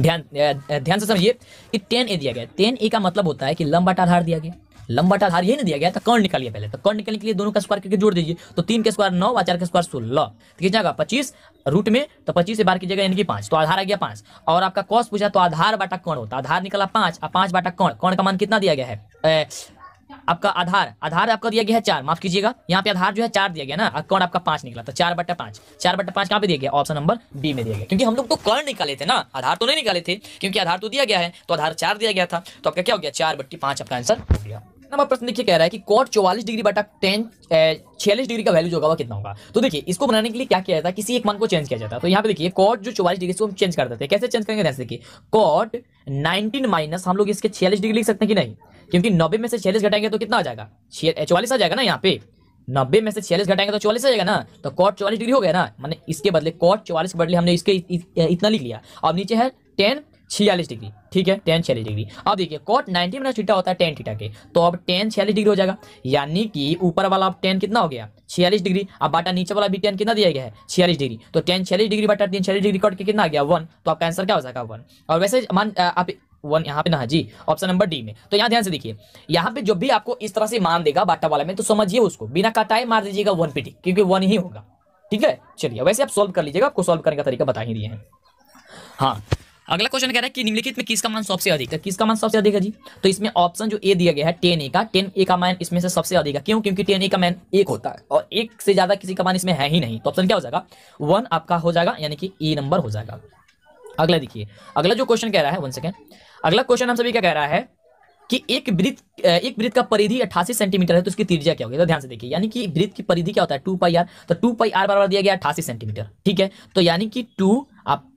S1: ध्यान ध्यान से समझिए कि टेन ए दिया गया टेन ए का मतलब होता है कि लंबा टाधार दिया गया लंबा टाधार ये नहीं दिया गया तो कर्ण निकालिए पहले तो कर्ण निकालने के लिए दोनों का स्क्वायर करके जोड़ दीजिए तो तीन के स्क्वायर नौ और चार के स्क्वायर सोलह ठीक तो जाएगा पच्चीस रूट में तो पच्चीस से बार की जगह यानी कि पांच तो आधार आ गया पांच और आपका कॉस पूछा तो आधार बाटा कर्ण होता आधार निकला पांच और पांच बाटा कर्ण कर्ण का मान कितना दिया गया है आपका आधार आधार आपका दिया गया है चार माफ कीजिएगा यहाँ पे आधार जो है चार दिया गया ना अकाउंट आपका पांच निकला तो चार बट्टा पांच चार बट्टा पांच कहाँ पे दिया गया ऑप्शन नंबर बी में दिया गया क्योंकि हम लोग तो कर निकाले थे ना आधार तो नहीं निकाले थे क्योंकि आधार तो दिया गया है तो आधार चार दिया गया था तो आपका क्या हो गया चार बट्टी पांच आपका आंसर हो गया प्रश्न देखिए कह रहा है कि कोट चौवालीस डिग्री बटा टेन छियालीस डिग्री का वैल्यू जो होगा वह कितना होगा तो देखिए इसको बनाने के लिए क्या किया जाता है किसी एक मान को चेंज किया जाता है तो यहाँ पे देखिए कोट जो चौवालीस डिग्री को हम चेंज कर देते हैं कैसे चेंज करेंगे ध्यान देखिए कॉट नाइनटीन माइनस हम लोग इसके छियालीस डिग्री लिख सकते हैं कि नहीं क्योंकि नब्बे में से छियालीस घटाएंगे तो कितना आ जाएगा चौवालीस आ जाएगा ना यहाँ पे नब्बे में से छियालीस घटाएंगे तो चौवालीस आ जाएगा ना तो कॉट चौवालीस डिग्री हो गया ना मैंने इसके बदले कॉट चौवालीस के बदले हमने इसके इतना लिख लिया अब नीचे है टेन छियालीस डिग्री ठीक है टेन छियालीस डिग्री अब देखिए कॉट नाइनटी माइनस थीटा होता है टेन थीटा के तो अब टेन छियालीस डिग्री हो जाएगा यानी कि ऊपर वाला अब टेन कितना हो गया छियालीस डिग्री अब बाटा नीचे वाला भी टेन कितना दिया गया है छियालीस डिग्री तो टेन छियालीस डिग्री बाटा टेन छियालीस डिग्री कॉट के कितना आ गया वन तो आपका आंसर क्या हो जाएगा वन और वैसे मान आप वन यहाँ पे ना जी ऑप्शन नंबर डी में तो यहाँ ध्यान से देखिए यहाँ पे जो भी आपको इस तरह से मान देगा बाटा वाला में तो समझिए उसको बिना काटाए मार दीजिएगा वन पीटी क्योंकि वन ही होगा ठीक है चलिए वैसे आप सोल्व कर लीजिएगा आपको सोल्व करने का तरीका बता ही दिए हैं हाँ अगला क्वेश्चन कह रहा है कि निम्नलिखित में किसका मान सबसे अधिक है किसका मान सबसे अधिक है जी तो इसमें ऑप्शन जो ए दिया गया है टेन ए का टेन ए का मान इसमें से सबसे अधिक है क्यों क्योंकि टेन ए का मान एक होता है और एक से ज्यादा किसी का मान इसमें है ही नहीं तो ऑप्शन क्या हो जाएगा वन आपका हो जाएगा यानी कि ए नंबर हो जाएगा अगला देखिए अगला जो क्वेश्चन कह रहा है वन सेकेंड अगला क्वेश्चन हम सभी क्या कह रहा है कि एक वृत्त एक वृत्त का परिधि 88 सेंटीमीटर है तो उसकी त्रिज्या क्या होगी तो ध्यान से देखिए यानी कि वृत्त की परिधि क्या होता है टू पाई आर तो टू पाई आर बराबर दिया गया अट्ठासी सेंटीमीटर ठीक है तो यानी कि टू आप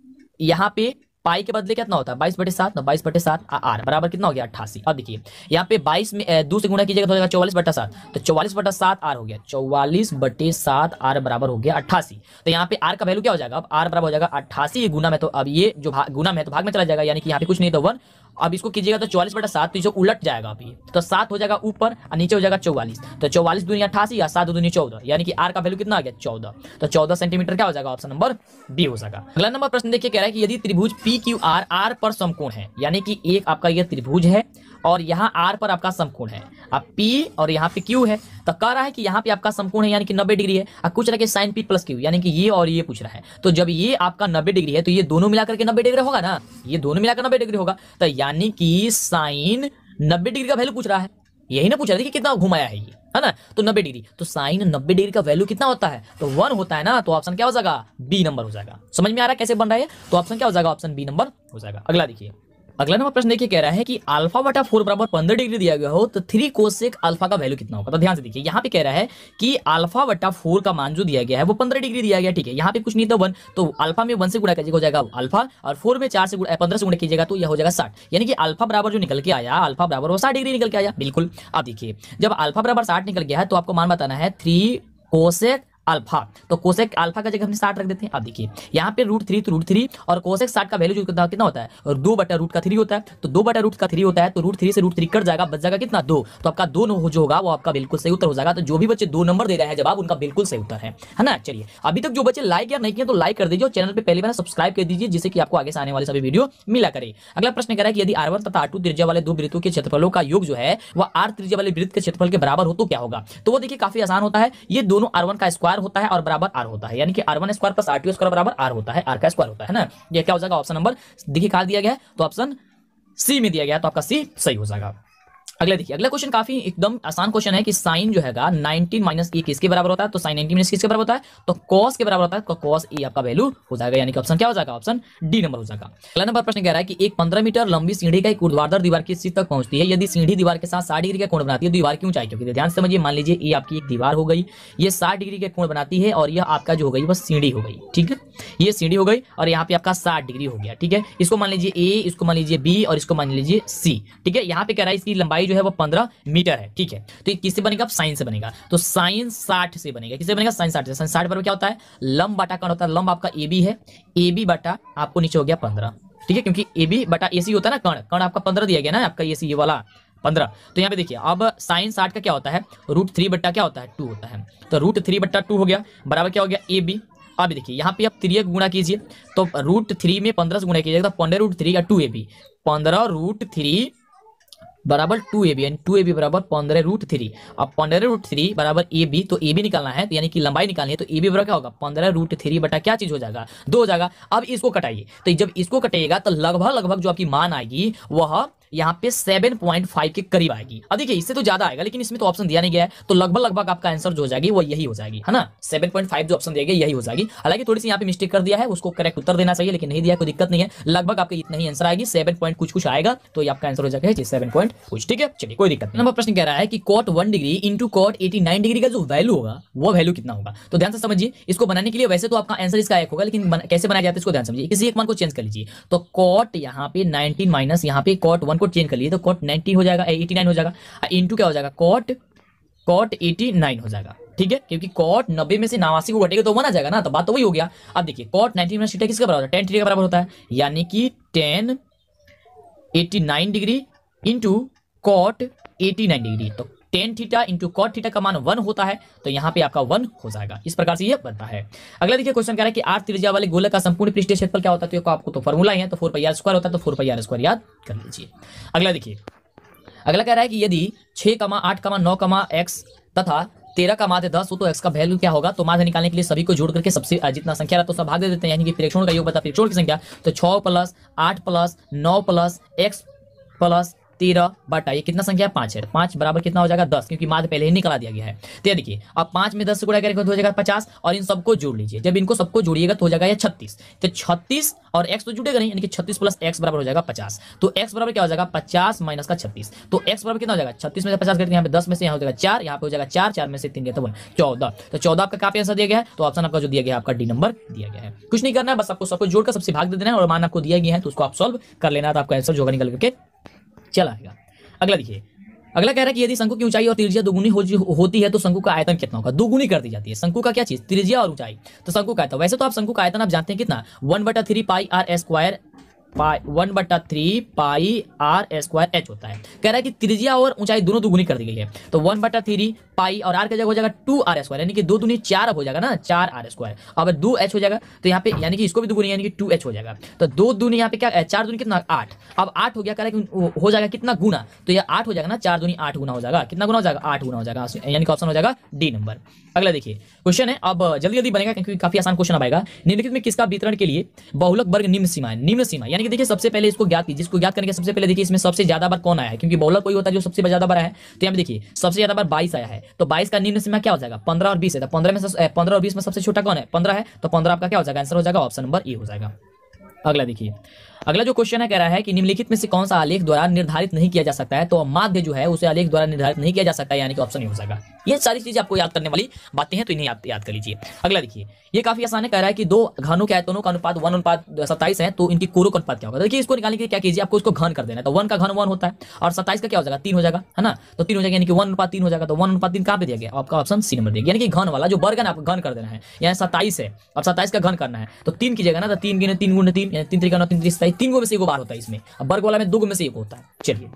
S1: यहां पे पाई के बदले कितना होता है बाईस बटे सात तो बाईस बटे सात आर बराबर कितना हो गया अट्ठासी अब देखिए यहाँ पे बाईस में दो से गुणा कीजिएगा तो जाएगा चौवालीस बटा सात तो चौवालीस बटा सात आर हो गया चौवालीस बटे सात आर बराबर हो गया अट्ठासी तो यहाँ पे आर का वैल्यू क्या हो जाएगा अब आर बराबर हो जाएगा अट्ठासी गुना में तो अब ये जो गुना में तो भाग में चला जाएगा यानी कि यहाँ पे कुछ नहीं तो वन अब इसको कीजिएगा तो चौवालीस बटा सात तो उलट जाएगा अभी तो सात हो जाएगा ऊपर और नीचे हो जाएगा चौवालीस तो चौवालीस दूनी अठासी या सात दूनी चौदह यानी कि आर का वैल्यू कितना आ गया चौदह तो चौदह सेंटीमीटर क्या हो जाएगा ऑप्शन नंबर बी हो जाएगा अगला नंबर प्रश्न देखिए कह रहा है कि यदि त्रिभुज पी क्यू आर आर पर समकोण है यानी कि एक आपका यह त्रिभुज है और यहाँ आर पर आपका समकोण है अब पी और यहाँ पे क्यू है तो कह रहा है कि यहाँ पे आपका समकोण है यानी कि नब्बे डिग्री है अब कुछ रहा है साइन पी प्लस क्यू यानी कि ये और ये पूछ रहा है तो जब ये आपका नब्बे डिग्री है तो ये दोनों मिलाकर के नब्बे डिग्री होगा ना ये दोनों मिलाकर नब्बे डिग्री होगा तो यानी कि साइन नब्बे डिग्री का वैल्यू पूछ रहा है यही ना पूछ रहा है कि कितना घुमाया है ये है ना तो नब्बे डिग्री तो साइन नब्बे डिग्री का वैल्यू कितना होता है तो वन होता है ना तो ऑप्शन क्या हो जाएगा बी नंबर हो जाएगा समझ में आ रहा है कैसे बन रहा है तो ऑप्शन क्या हो जाएगा ऑप्शन बी नंबर हो जाएगा अगला देखिए अगला नंबर प्रश्न देखिए कह रहा है कि अल्फा बटा फोर बराबर पंद्रह डिग्री दिया गया हो तो थ्री कोसेक अल्फा का वैल्यू कितना होगा तो ध्यान से देखिए यहाँ पे कह रहा है कि अल्फा बटा फोर का मान जो दिया गया है वो पंद्रह डिग्री दिया गया ठीक है यहाँ पे कुछ नहीं था वन तो अल्फा में वन से गुणा कीजिएगा हो जाएगा अल्फा और फोर में चार से पंद्रह से गुणा कीजिएगा तो यह हो जाएगा साठ यानी कि अल्फा बराबर जो निकल के आया अल्फा बराबर वो साठ डिग्री निकल के आया बिल्कुल अब देखिए जब अल्फा बराबर साठ निकल गया है तो आपको मान बताना है थ्री कोसेक अल्फा तो कोशेक अल्फा का जगह हमने साठ रख देते हैं आप देखिए यहाँ पे रूट थ्री तो रूट थ्री और कोशेक साठ का वैल्यू जो कितना होता है और दो बटा रूट का थ्री होता है तो दो बटा रूट का थ्री होता है तो रूट थ्री से रूट थ्री कट जाएगा बच जाएगा कितना दो तो आपका दो हो जो होगा वो आपका बिल्कुल सही उत्तर हो जाएगा तो जो भी बच्चे दो नंबर दे रहे हैं जवाब उनका बिल्कुल सही उत्तर है ना चलिए अभी तक जो बच्चे लाइक या नहीं किया तो लाइक कर दीजिए और चैनल पर पहले बार सब्सक्राइब कर दीजिए जिससे कि आपको आगे से आने वाले सभी वीडियो मिला करे अगला प्रश्न कह रहा है कि यदि आर वन तथा आर टू वाले दो वृत्तों के क्षेत्रफलों का योग जो है वह आर त्रिज्या वाले वृत्त के क्षेत्रफल के बराबर हो तो क्या होगा तो वो देखिए काफी आसान होता है ये दोनों आर का स्क्वायर आर होता है और बराबर आर होता है यानी कि R one square plus R two square बराबर आर होता है आर का स्क्वायर होता है ना ये क्या हो जाएगा ऑप्शन नंबर देखिए कहा दिया गया है तो ऑप्शन सी में दिया गया तो आपका सी सही हो जाएगा अगला देखिए अगला क्वेश्चन काफी एकदम आसान क्वेश्चन है कि साइन जो है नाइनटीन माइनस ए किसके बराबर होता है तो साइन 19 माइनस किसके बराबर होता है तो कॉस के बराबर होता है तो कॉस ए आपका वैल्यू हो जाएगा यानी कि ऑप्शन क्या हो जाएगा ऑप्शन डी नंबर हो जाएगा अगला नंबर प्रश्न कह रहा है कि एक पंद्रह मीटर लंबी सीढ़ी का एक ऊर्ध्वाधर दीवार किस चीज तक पहुंचती है यदि सीढ़ी दीवार के साथ साठ डिग्री का कोण बनाती है तो दीवार क्यों चाहिए क्योंकि ध्यान समझिए मान लीजिए ये आपकी एक दीवार हो गई ये साठ डिग्री का कोण बनाती है और यह आपका जो हो गई वह सीढ़ी हो गई ठीक है ये सीढ़ी हो गई और यहाँ पे आपका साठ डिग्री हो गया ठीक है इसको मान लीजिए ए इसको मान लीजिए बी और इसको मान लीजिए सी ठीक है यहाँ पे कह रहा है इसकी लंबाई लंबाई जो है वो पंद्रह मीटर है ठीक है तो किससे बनेगा साइन से बनेगा तो साइन साठ से बनेगा किससे बनेगा साइन साठ से साइन साठ पर क्या होता है लंब बाटा कौन होता है लंब आपका ए बी है ए बी बाटा आपको नीचे हो गया पंद्रह ठीक है क्योंकि ए बी बटा ए सी होता है ना कण कण आपका पंद्रह दिया गया ना आपका ए सी ये वाला पंद्रह तो यहाँ पे देखिए अब साइन साठ का क्या होता है रूट थ्री बट्टा क्या होता है टू होता है तो रूट थ्री बट्टा टू हो गया बराबर क्या हो गया ए बी अब देखिए यहाँ पे आप त्रिय गुणा कीजिए तो रूट थ्री में पंद्रह से गुणा कीजिएगा तो पंद्रह रूट थ्री या टू ए बी पंद्रह रूट थ्री बराबर टू ए बी यानी टू ए बी बराबर पंद्रह रूट थ्री अब पंद्रह रूट थ्री बराबर ए बी तो ए बी निकालना है तो यानी कि लंबाई निकालनी है तो ए बी बराबर क्या होगा पंद्रह रूट थ्री बटा क्या चीज हो जाएगा दो हो जाएगा अब इसको कटाइए तो जब इसको कटेगा तो लगभग लगभग जो आपकी मान आएगी वह यहाँ पे सेवन पॉइंट फाइव के करीब आएगी अब देखिए इससे तो ज्यादा आएगा लेकिन इसमें तो ऑप्शन दिया नहीं गया है तो लगभग लगभग आपका आंसर जो हो जाएगी वो यही हो जाएगी है ना सेवन पॉइंट फाइव जो ऑप्शन दिया गया यही हो जाएगी हालांकि थोड़ी सी यहाँ पे मिस्टेक कर दिया है उसको करेक्ट उत्तर देना चाहिए लेकिन नहीं दिया कोई दिक्कत नहीं है लगभग आपका इतना ही आंसर आएगी सेवन पॉइंट कुछ कुछ आएगा तो ये आपका आंसर हो जाएगा सेवन पॉइंट कुछ ठीक है चलिए कोई दिक्कत नंबर प्रश्न कह रहा है कि cot one degree into cot eighty nine degree का जो वैल्यू होगा वो वैल्यू कितना होगा तो ध्यान से समझिए इसको बनाने के लिए वैसे तो आपका आंसर इसका एक होगा लेकिन कैसे बनाया जाता है इसको ध्यान समझिए किसी एक मन को चेंज कर लीजिए तो कॉट यहाँ पे नाइनटीन माइनस यहाँ पे cot one common code change कर लिए तो कॉट नाइनटी हो जाएगा एटी नाइन हो जाएगा इंटू क्या हो जाएगा कॉट कॉट एटी नाइन हो जाएगा ठीक है क्योंकि कॉट नब्बे में से नवासी को घटेगा तो वन आ जाएगा ना तो बात तो वही हो गया अब देखिए कॉट नाइनटी माइनस थीटा किसका बराबर है टेन थीटा का बराबर होता है यानी कि tan eighty nine degree into cot eighty nine degree तो tan theta into cot theta का मान वन होता है तो यहाँ पे आपका वन हो जाएगा इस प्रकार से ये बनता है अगला देखिए क्वेश्चन कह रहा है कि आठ त्रिज्या वाले गोले का संपूर्ण पृष्ठ क्षेत्रफल क्या होता है तो आपको तो फॉर्मूला ही है तो फोर पाई आर स्क्वायर होता है तो फोर पाई आर स्क्वायर याद कर लीजिए अगला देखिए अगला कह रहा है कि यदि छः कमा आठ कमा नौ कमा एक्स तथा तेरह का माध्य दस हो तो एक्स का वैल्यू क्या होगा तो माध्य निकालने के लिए सभी को जोड़ करके सबसे जितना संख्या रहा तो सब भाग दे देते हैं यानी कि प्रेक्षण का योग बता प्रेक्षण की संख्या तो छः प्लस आठ प्लस नौ प्लस एक्स प्लस तेरह बटा ये कितना संख्या है पांच है पांच बराबर कितना हो जाएगा दस क्योंकि माध पहले ही निकला दिया गया है तो देखिए अब पांच में दस से गुणा करेगा तो हो जाएगा पचास और इन सबको जोड़ लीजिए जब इनको सबको जोड़िएगा तो हो जाएगा यह छत्तीस तो छत्तीस और एक्स तो जुड़ेगा नहीं यानी कि छत्तीस प्लस एक्स बराबर हो जाएगा पचास तो एक्स बराबर क्या हो जाएगा पचास माइनस का छत्तीस तो एक्स बराबर कितना हो जाएगा छत्तीस में से पचास करके यहाँ पे दस में से यहाँ हो जाएगा चार यहाँ पे हो जाएगा चार चार में से तीन गया तो चौदह तो चौदह आपका काफी आंसर दिया गया है तो ऑप्शन आपका जो दिया गया आपका डी नंबर दिया गया है कुछ नहीं करना है बस आपको सबको जोड़कर सबसे भाग दे देना है और मान आपको दिया गया है तो उसको आप सॉल्व कर लेना तो आपका आंसर जो निकल करके चला आएगा अगला देखिए अगला कह रहा है कि यदि शंकु की ऊंचाई और त्रिज्या दुगुनी हो, होती है तो शंकु का आयतन कितना होगा दुगुनी कर दी जाती है शंकु का क्या चीज त्रिज्या और ऊंचाई तो शंकु का आयतन वैसे तो आप शंकु का आयतन आप जानते हैं कितना वन बटा three pi r square one बटा three pi r square h होता है कह रहा है कि त्रिज्या और ऊंचाई दोनों दुगुनी कर दी गई है तो वन बटा थ्री पाई और आर का जगह हो जाएगा टू आर स्क्वायर यानी कि दो दुनी चार अब हो जाएगा ना चार आर स्क्वायर अब दो एच हो जाएगा तो यहाँ पे यानी कि इसको भी दुगुनी यानी कि टू एच हो जाएगा तो दो दुनी यहाँ पे क्या चार दुनी कितना आठ अब आठ हो गया कह रहा है कि हो जाएगा कितना गुना तो यह आठ हो जाएगा ना चार दुनी आठ गुना हो जाएगा कितना गुना हो जाएगा आठ गुना हो जाएगा यानी कि ऑप्शन हो जाएगा डी नंबर अगला देखिए क्वेश्चन है अब जल्दी जल्दी बनेगा क्योंकि काफी आसान क्वेश्चन आएगा निम्नलिखित में किसका वितरण के लिए बहुलक वर्ग निम्न सीमा है निम्न सीमा यानी कि देखिए सबसे पहले इसको ज्ञात कीजिए इसको ज्ञात करने के सबसे पहले देखिए इसमें सबसे ज्यादा बार कौन आया है क्योंकि बॉलर कोई होता है जो सबसे ज्यादा बार है तो यहाँ पे देखिए सबसे ज्यादा बार बाईस आया है तो बाईस का निम्न सीमा क्या हो जाएगा पंद्रह और बीस है तो पंद्रह में पंद्रह और बीस में सबसे छोटा कौन है पंद्रह है तो पंद्रह आपका क्या हो जाएगा आंसर हो जाएगा ऑप्शन नंबर ई हो जाएगा अगला देखिए अगला जो क्वेश्चन है कह रहा है कि निम्नलिखित में से कौन सा आलेख द्वारा निर्धारित नहीं किया जा सकता है तो माध्य जो है उसे आलेख द्वारा निर्धारित नहीं किया जा सकता यानी कि ऑप्शन नहीं हो सकता ये सारी चीजें आपको याद करने वाली बातें हैं तो इन्हें याद कर लीजिए अगला देखिए ये काफी आसान है कह रहा है कि दो घनों के आयतनों का अनुपात वन अनुपात सत्ताईस है तो इनकी कोरों का अनुपात क्या होगा तो देखिए इसको निकालने के लिए क्या कीजिए आपको इसको घन कर देना है तो वन का घन वन होता है और सत्ताईस का क्या हो जाएगा तीन हो जाएगा है ना तो तीन हो जाएगा यानी कि वन अनुपात तीन हो जाएगा तो वन अनुपात तीन कहाँ पे दिया गया आपका ऑप्शन सी नंबर देगा यानी कि घन वाला जो वर्ग है आपको घन कर देना है यानी सत्ताईस है अब सत्ताईस का घन करना है तो तीन कीजिएगा ना तो तीन गिने तीन गुण तीन तीन तीन तीन सत्ताईस तीन गो में से एक बार होता है इसमें वर्ग वाला में दो गो में से एक होता है चलिए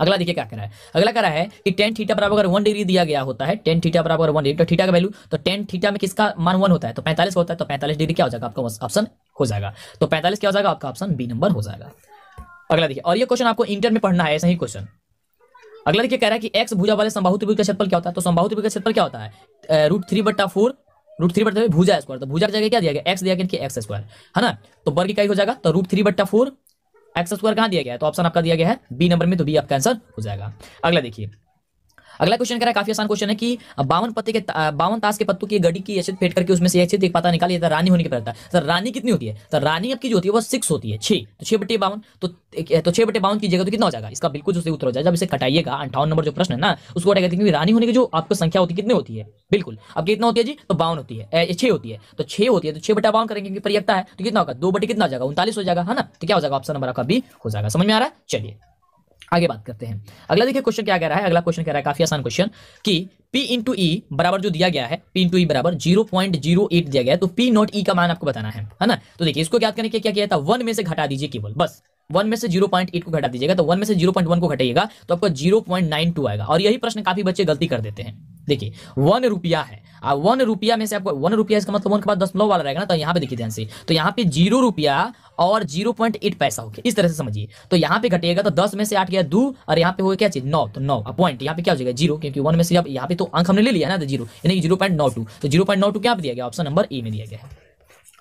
S1: अगला देखिए क्या कह रहा है अगला कह रहा है कि टेन थीटा बराबर अगर वन डिग्री दिया गया होता है टेन थीटा बराबर वन डिग्री तो थीटा का वैल्यू तो टेन थीटा में किसका मान वन होता है तो पैंतालीस होता है तो पैंतालीस डिग्री क्या हो जाएगा आपका ऑप्शन हो जाएगा तो पैंतालीस क्या हो जाएगा आपका ऑप्शन बी नंबर हो जाएगा अगला देखिए और ये क्वेश्चन आपको इंटर में पढ़ना है ऐसा ही क्वेश्चन अगला देखिए कह रहा है कि एक्स भुजा वाले संभावित का क्षेत्रफल क्या होता है तो संभावित का क्षेत्रफल क्या होता है रूट थ्री बट्टा फोर रूट थ्री बटा भूजा स्क्वायर तो भूजा जगह क्या दिया गया एक्स दिया गया एक्स स्क्वायर है ना तो वर्ग इकाई हो जाएगा तो रूट थ्री बट्टा फोर एक्स स्क्वायर कहाँ दिया गया है तो ऑप्शन आपका दिया गया है बी नंबर में तो बी आपका आंसर हो जाएगा अगला देखिए अगला क्वेश्चन कह रहा है काफी आसान क्वेश्चन है कि बावन पत्ते के बावन ताश के पत्तों की गड़ी की हैसियत फेट करके उसमें से हैसियत एक पता निकाली तो रानी होने की पड़ता है सर रानी कितनी होती है सर तो रानी आपकी जो होती है वो सिक्स होती है छह तो छह बटे बावन तो तो बटे बावन की जगह तो कितना हो जाएगा इसका बिल्कुल जो उत्तर हो जाएगा जब इसे कटाइएगा अंठावन नंबर जो प्रश्न है ना उसको क्योंकि रानी होने की जो आपको संख्या होती है कितनी होती है बिल्कुल अब कितना होती है जी तो बावन होती है छह होती है तो छह होती है तो छह बटा बावन करेंगे क्योंकि है तो कितना होगा दो बटे कितना हो जाएगा उनतालीस हो जाएगा है ना तो क्या हो जाएगा ऑप्शन नंबर आपका भी हो जाएगा समझ में आ रहा है चलिए आगे बात करते हैं अगला देखिए क्वेश्चन क्या कह रहा है अगला क्वेश्चन कह रहा है काफी आसान क्वेश्चन कि P इंटू ई e बराबर जो दिया गया है P इंटू ई e बराबर जीरो पॉइंट जीरो एट दिया गया है तो P नॉट ई e का मान आपको बताना है है ना तो देखिए इसको याद करने के क्या किया था वन में से घटा दीजिए केवल बस वन में से जीरो पॉइंट एट को घटा दीजिएगा तो वन में से जीरो पॉइंट वन को घटाइएगा तो आपको जीरो पॉइंट नाइन टू आएगा और यही प्रश्न काफी बच्चे गलती कर देते हैं देखिए वन रुपया है आ, वन रुपया में से आपको वन रुपया इसका मतलब वन के बाद दसमलव वाला रहेगा ना तो यहाँ पे देखिए ध्यान से तो यहाँ पे जीरो रुपया और जीरो पॉइंट एट पैसा हो गया इस तरह से समझिए तो यहाँ पे घटेगा तो दस में से आठ गया दो और यहाँ पे हो गया क्या चीज नौ तो नौ पॉइंट यहाँ पे क्या हो जाएगा जीरो क्योंकि वन में से यहाँ पे तो अंक हमने ले लिया ना तो जीरो जीरो पॉइंट नौ टू तो जीरो पॉइंट नौ टू क्या दिया गया ऑप्शन नंबर ए में दिया गया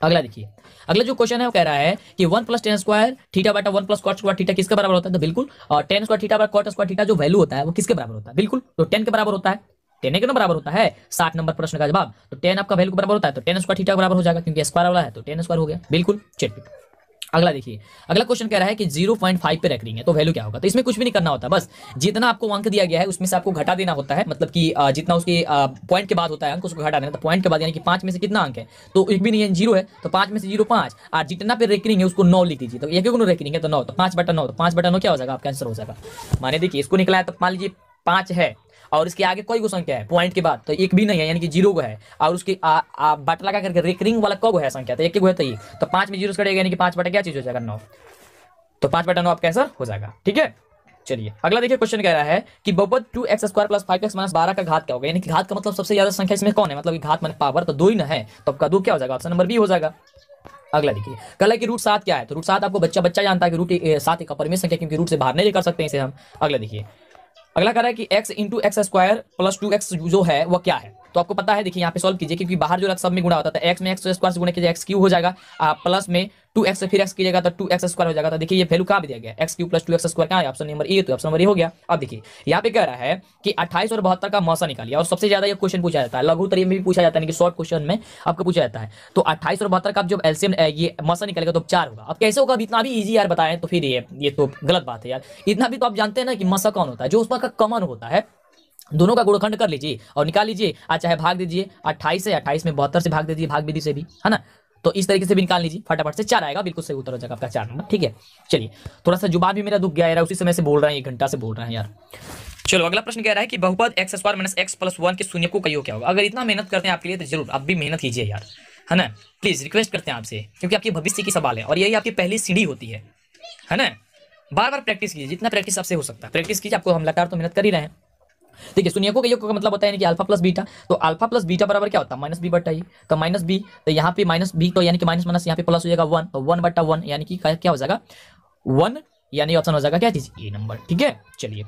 S1: अगला देखिए अगला जो क्वेश्चन है वो कह रहा है कि one plus ten square theta बाटा वन प्लस स्क्वायर थीटा किसके बराबर होता है तो बिल्कुल और टेन स्क्वायर थीटा बाटा स्क्वायर थीटा जो वैल्यू होता है वो किसके बराबर होता है बिल्कुल तो टेन के बराबर होता है टेन के बराबर होता है साठ नंबर प्रश्न का जवाब तो टेन आपका वैल्यू के बराबर होता है तो टेन स्क्वायर थीटा बराबर हो जाएगा क्योंकि स्क्वायर वाला है तो टेन स्क्वायर हो गया बिल्कुल चेक अगला देखिए अगला क्वेश्चन कह रहा है कि 0.5 पे रख रही है तो वैल्यू क्या होगा तो इसमें कुछ भी नहीं करना होता बस जितना आपको अंक दिया गया है उसमें से आपको घटा देना होता है मतलब कि जितना उसके पॉइंट के बाद होता है अंक उसको घटा देना तो पॉइंट के बाद यानी कि पांच में से कितना अंक है तो एक भी नहीं जीरो है तो पांच में से जीरो पांच और जितना पे रेकरिंग है उसको नौ लिख दीजिए तो एक को रेकरिंग है तो नौ तो पांच बटन नौ तो पांच बटन नौ क्या हो जाएगा आपका आंसर हो जाएगा माने देखिए इसको निकला है तो मान लीजिए पाँच है और इसके आगे कोई गो संख्या है पॉइंट के बाद तो एक भी नहीं है यानी कि जीरो को है और उसके बट लगा करके रेकरिंग वाला को है संख्या तो एक को है तो ये तो पांच में जीरो कटेगा यानी कि पांच बटा क्या चीज़ हो जाएगा नौ तो पांच बटा नौ आपका आंसर हो जाएगा ठीक है चलिए अगला देखिए क्वेश्चन कह रहा है कि बहुपद two x square plus five x minus बारह का घात क्या होगा यानी कि घात का मतलब सबसे ज्यादा संख्या इसमें कौन है मतलब घात मैंने पावर तो दो ही ना है तो आपका दो क्या हो जाएगा ऑप्शन नंबर बी हो जाएगा अगला देखिए कल है कि रूट सात क्या है तो रूट सात आपको बच्चा बच्चा जानता है कि रूट सात एक अपरिमित संख्या क्योंकि रूट से बाहर नहीं कर सकते हैं इसे हम अगला देखिए अगला कह रहा है कि x into x square plus two x जो है वह क्या है तो आपको पता है देखिए यहाँ पे सॉल्व कीजिए क्योंकि बाहर जो सब में गुणा होता था एक्स तो में एक्स स्क्वायर से गुणा कीजिए एक्स क्यू हो जाएगा प्लस में टू एक्स फिर एक्स कीजिएगा तो टू एक्स स्क्वायर हो जाएगा तो देखिए ये वैल्यू कहाँ दिया गया x q plus two x square कहाँ ऑप्शन नंबर ए तो ऑप्शन नंबर ए हो गया अब देखिए यहाँ पे कह रहा है कि अट्ठाईस और बहत्तर का मौसम निकालिए और सबसे ज्यादा ये क्वेश्चन पूछा जाता है लघु तरीके में भी पूछा जाता है कि शॉर्ट क्वेश्चन में आपको पूछा जाता है तो अट्ठाईस और बहत्तर का जब एल्सियम ये मौसम निकलेगा तो चार होगा अब कैसे होगा इतना भी ईजी यार बताएं तो फिर ये ये तो गलत बात है यार इतना भी तो आप जानते हैं ना कि मसा कौन होता है जो उसका कमन होता है दोनों का गुणखंड कर लीजिए और निकाल लीजिए आज चाहे भाग दीजिए अट्ठाईस से अट्ठाईस में बहत्तर से भाग दे दीजिए भाग विधि से भी है ना तो इस तरीके से भी निकाल लीजिए फटाफट से चार आएगा बिल्कुल सही उत्तर हो जाएगा आपका चार नंबर ठीक है चलिए थोड़ा सा जुबान भी मेरा दुख गया यार उसी समय से बोल रहा है एक घंटा से बोल रहा है यार चलो अगला प्रश्न कह रहा है कि बहुपद x square minus x plus one के शून्य को कई क्या होगा अगर इतना मेहनत करते हैं आपके लिए तो जरूर आप भी मेहनत कीजिए यार है ना प्लीज रिक्वेस्ट करते हैं आपसे क्योंकि आपके भविष्य की सवाल है और यही आपकी पहली सीढ़ी होती है है ना बार बार प्रैक्टिस कीजिए जितना प्रैक्टिस आपसे हो सकता है प्रैक्टिस कीजिए आपको हम लगातार तो मेहनत कर ही रहे हैं देखिए सुनियको के योग का मतलब होता है कि अल्फा प्लस बीटा तो अल्फा प्लस बीटा बराबर क्या होता है माइनस बी बटा ये e। तो माइनस बी तो यहाँ पे माइनस बी तो यानी कि माइनस माइनस यहाँ पे प्लस हो जाएगा वन तो वन बटा वन यानी कि क्या हो जाएगा वन यानी ऑप्शन हो जाएगा क्या चीज ए नंबर ठीक है चलिए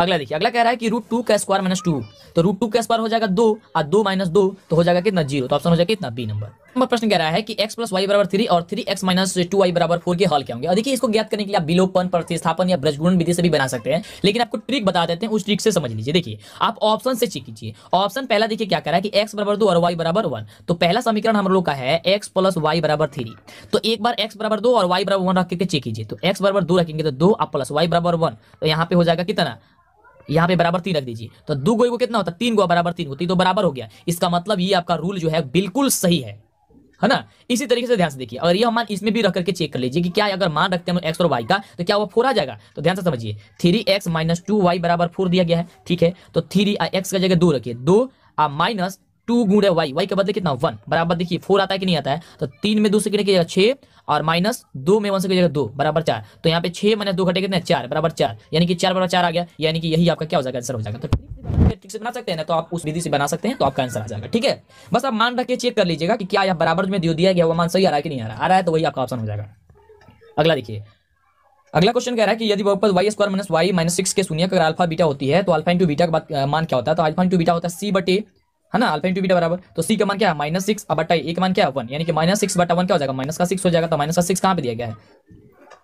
S1: अगला देखिए अगला कह रहा है कि रूट टू का स्क्वायर माइनस टू तो रूट टू का स्क्वायर हो जाएगा दो और दो माइनस दो तो हो जाएगा कितना जीरो तो ऑप्शन हो जाएगा कितना बी नंबर नंबर प्रश्न कह रहा है कि x प्लस वाई बराबर थ्री और three x minus two y बराबर फोर के हल क्या होंगे देखिए इसको ज्ञात करने के लिए आप बिलोपन प्रतिस्थापन या ब्रजगुण विधि से भी बना सकते हैं लेकिन आपको ट्रिक बता देते हैं उस ट्रिक से समझ लीजिए देखिए आप ऑप्शन से चेक कीजिए ऑप्शन पहला देखिए क्या कह रहा है कि एक्स बराबर और वाई बराबर तो पहला समीकरण हम लोग का है एक्स प्लस वाई बराबर तो एक बार एक्स बराबर और वाई बराबर वन रखकर चेक कीजिए तो एक्स बराबर दो रखेंगे तो दो आप प्लस वाई बराबर वन तो यहाँ पे हो जाएगा कितना यहाँ पे बराबर तीन रख दीजिए तो दो गो कितना होता है तीन गो बराबर तीन होती तो बराबर हो गया इसका मतलब ये आपका रूल जो है बिल्कुल सही है है ना इसी तरीके से ध्यान से देखिए और यह मान इसमें भी रख करके चेक कर लीजिए कि क्या अगर मान रखते हैं एक्स और वाई का तो क्या वो फोर आ जाएगा तो ध्यान से समझिए three x minus two y बराबर फोर दिया गया है ठीक है तो थ्री एक्स का जगह दो रखिए दो आ माइनस टू गुड़े वाई वाई के बदले कितना वन बराबर देखिए फोर आता है कि नहीं आता है तो तीन में दो से कितने छः और माइनस दो में वन से जगह दो बराबर चार तो यहाँ पे छः माइनस दो घटे कितने चार बराबर चार यानी कि चार बराबर चार आ गया यानी कि यही आपका क्या हो जाएगा आंसर हो जाएगा तो ठीक से बना सकते हैं ना तो आप उस विधि से बना सकते हैं तो आपका आंसर आ जाएगा ठीक है बस आप मान रख चेक कर लीजिएगा कि क्या यहाँ बराबर में दिया गया वो मान सही आ रहा है कि नहीं आ रहा आ रहा है तो वही आपका ऑप्शन हो जाएगा अगला देखिए अगला क्वेश्चन कह रहा है कि यदि बहुपद y square minus y minus six के शून्य अगर अल्फा बीटा होती है तो अल्फा इंटू बीटा का मान क्या होता है तो अल्फा इंटू बीटा होता है सी बटे है ना अल्फा इंटू बीटा बराबर तो सी का मान क्या है माइनस सिक्स बटा एक मान क्या है वन यानी कि माइनस सिक्स बटा वन क्या हो जाएगा माइनस का सिक्स हो जाएगा तो माइनस का सिक्स कहाँ पर दिया गया है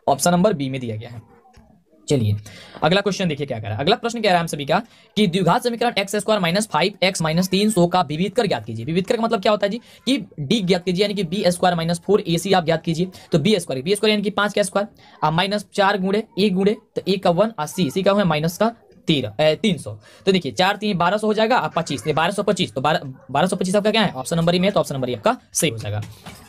S1: ऑप्शन नंबर बी में दिया गया है चलिए अगला क्वेश्चन देखिए क्या कह रहा है अगला प्रश्न कह रहा है हम सभी का कि द्विघात समीकरण x square minus five x minus तीन सौ का विविध कर ज्ञात कीजिए विविध कर का मतलब क्या होता है जी कि डी ज्ञात कीजिए यानी कि बी स्क्वायर माइनस फोर ए सी आप ज्ञात कीजिए तो बी स्क्वायर बी स्क्वायर यानी कि पांच का स्क्वायर माइनस चार गुड़े एक गुड़े तो एक का वन और सी सी का हुआ माइनस का तेरह तीन सौ तो देखिए चार तीन बारह सौ हो जाएगा आप पच्चीस बारह सौ पच्चीस तो बारह बारह सौ पच्चीस आपका क्या है ऑप्शन नंबर ही में तो ऑप्शन नंबर ही आपका सही हो जाएगा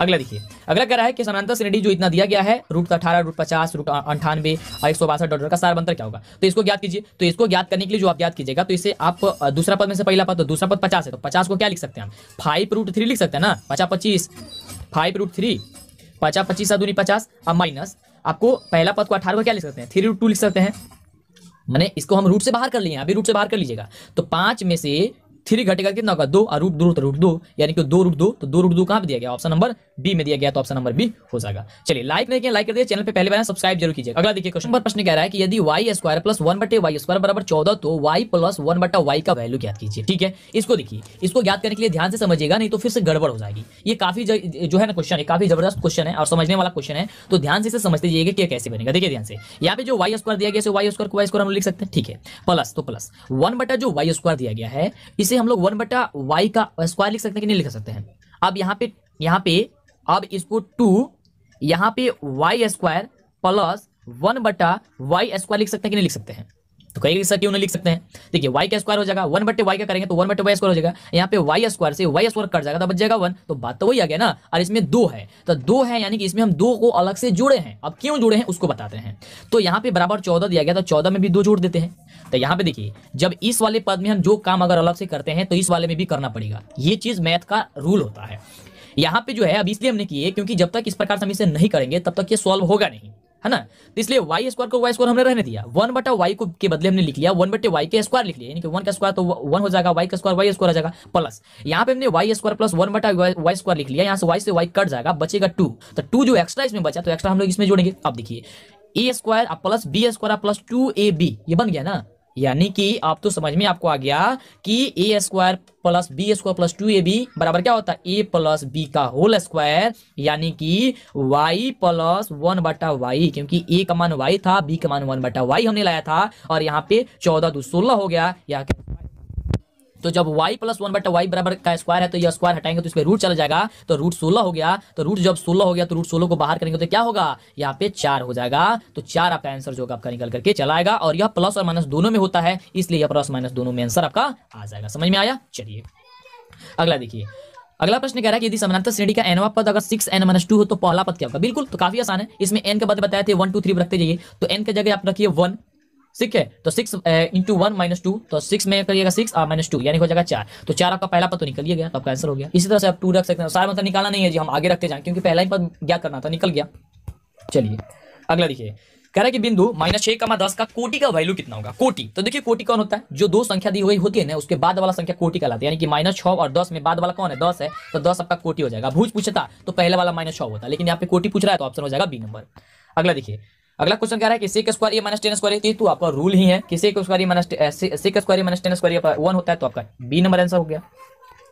S1: अगला देखिए अगला कह रहा है कि समानता श्रेणी जो इतना दिया गया है रूट अठारह रूट पचास रूट अंठानवे और एक सौ बासठ डॉलर का सार अंतर क्या होगा तो इसको ज्ञात कीजिए तो इसको ज्ञात करने के लिए जो आप ज्ञात कीजिएगा तो इसे आप दूसरा पद में से पहला पद तो दूसरा पद पचास है तो पचास को क्या लिख सकते हैं हम फाइव रूट थ्री लिख सकते हैं ना पचास पच्चीस फाइव रूट थ्री पचास पच्चीस दूनी पचास अब माइनस आपको पहला पद को अठारह को क्या लिख सकते हैं थ्री रूट टू लिख सकते हैं मैंने इसको हम रूट से बाहर कर लिए अभी रूट से बाहर कर लीजिएगा तो पांच में से थ्री घटेगा कितना होगा दो और रूट दो रूट दो यानी कि दो रूट दो तो दो रूट दो कहां पर दिया गया ऑप्शन नंबर बी में दिया गया तो ऑप्शन नंबर बी हो जाएगा चलिए लाइक नहीं किया लाइक कर दिया चैनल पर पहले बार सब्सक्राइब जरूर कीजिए अगला देखिए क्वेश्चन प्रश्न कह रहा है कि यदि वाई स्क्वायर प्लस वन बटे वाई स्क्वायर बराबर चौदह तो वाई प्लस वन बटा वाई का वैल्यू ज्ञात कीजिए ठीक है इसको देखिए इसको ज्ञात करने के लिए ध्यान से समझिएगा नहीं तो फिर से गड़बड़ हो जाएगी ये काफी जो है ना क्वेश्चन है काफी जबरदस्त क्वेश्चन है और समझने वाला क्वेश्चन है तो ध्यान से समझते जाइएगा कि कैसे बनेगा देखिए ध्यान से यहाँ पे जो वाई स्क्वायर दिया गया वाई स्क्वायर को वाई स्क्वायर हम लिख सकते हैं ठीक है प्लस तो प्लस वन बटा जो वाई स्क्वायर दिया गया है इसे इसे हम लोग वन बटा वाई का स्क्वायर लिख सकते हैं कि नहीं लिख सकते हैं अब यहाँ पे यहाँ पे अब इसको टू यहाँ पे वाई स्क्वायर प्लस वन बटा वाई स्क्वायर लिख सकते हैं कि नहीं लिख सकते हैं स्क्वायर एक साथ क्यों नहीं लिख सकते हैं देखिए वाई का स्क्वायर हो जाएगा वन बटे वाई का करेंगे तो वन बटे वाई स्क्वायर हो जाएगा यहाँ पे वाई स्क्वायर से वाई स्क्वायर कट जाएगा तो बच जाएगा वन तो बात तो वही आ गया ना और इसमें दो है तो दो है यानी कि इसमें हम दो को अलग से जुड़े हैं अब क्यों जुड़े हैं उसको बताते हैं तो यहाँ पे बराबर चौदह दिया गया तो चौदह में भी दो जोड़ देते हैं तो यहाँ पे देखिए जब इस वाले पद में हम जो काम अगर अलग से करते हैं तो इस वाले में भी करना पड़ेगा ये चीज मैथ का रूल होता है यहाँ पे जो है अब इसलिए हमने किए क्योंकि जब तक इस प्रकार से हम इसे नहीं करेंगे तब तक ये सॉल्व होगा नहीं है ना तो इसलिए वाई स्क्वायर को वाई स्क्वायर हमने रहने दिया वन बटा वाई को के बदले हमने लिख लिया वन बटे वाई के स्क्वायर लिख लिया वन का स्क्वायर तो वन हो जाएगा वाई का स्क्वायर वाई स्क्वायर हो जाएगा प्लस यहाँ पे हमने वाई स्क्वायर प्लस वन बटा वाई स्क्वायर लिख लिया यहाँ से वाई से वाई कट जाएगा बचेगा टू तो टू जो एक्स्ट्रा इसमें बचा तो एक्स्ट्रा हम लोग इसमें जोड़ेंगे अब देखिए a square plus b square plus two A b ये बन गया ना यानी कि आप तो समझ में आपको आ गया कि ए square plus b square plus two A B बराबर क्या होता है ए प्लस बी का होल स्क्वायर यानी कि वाई प्लस वन बटा वाई क्योंकि ए का मान वाई था बी का मान वन बटा वाई हमने लाया था और यहाँ पे चौदह दो सोलह हो गया या तो जब वाई प्लस वन बट वाई बराबर का स्क्वायर है तो यह स्क्वायर हटाएंगे तो इसमें रूट चला जाएगा तो रूट सोलह हो गया तो रूट जब सोलह हो गया तो रूट सोलह को बाहर करेंगे तो क्या होगा यहाँ पे चार हो जाएगा तो चार आपका आंसर जो आपका निकल करके चलाएगा और यह प्लस और माइनस दोनों में होता है इसलिए यह प्लस माइनस दोनों में आंसर आपका आ जाएगा समझ में आया चलिए अगला देखिए अगला प्रश्न कह रहा है कि यदि समानांतर श्रेणी का एनवा पद अगर सिक्स एन माइनस टू हो तो पहला पद क्या होगा बिल्कुल तो काफी आसान है इसमें एन का पद बताया थे वन टू थ्री रखते जाइए तो एन की जगह आप रखिए वन सिक्स है तो six into one minus two तो सिक्स में करिएगा सिक्स और माइनस टू यानी हो जाएगा चार तो चार आपका पहला पद तो निकल गया तो आपका आंसर हो गया इसी तरह से आप टू रख सकते हैं सारा मतलब निकालना नहीं है जी हम आगे रखते जाएं क्योंकि पहला ही पद क्या करना था निकल गया चलिए अगला देखिए कह रहा है कि बिंदु माइनस छह का दस का कोटि का वैल्यू कितना होगा कोटि तो देखिए कोटि कौन होता है जो दो संख्या दी हुई होती है ना उसके बाद वाला संख्या कोटि कहलाती है यानी कि माइनस छः और दस में बाद वाला कौन है दस है तो दस आपका कोटि हो जाएगा भूज पूछता तो पहले वाला माइनस छः होता है लेकिन यहाँ पे कोटि पूछ रहा है तो ऑप्शन हो जाएगा बी नंबर अगला देखिए अगला क्वेश्चन कह रहा है कि six square minus ten square a तो आपका रूल ही है कि six square minus square minus ten square one होता है तो आपका बी नंबर आंसर हो गया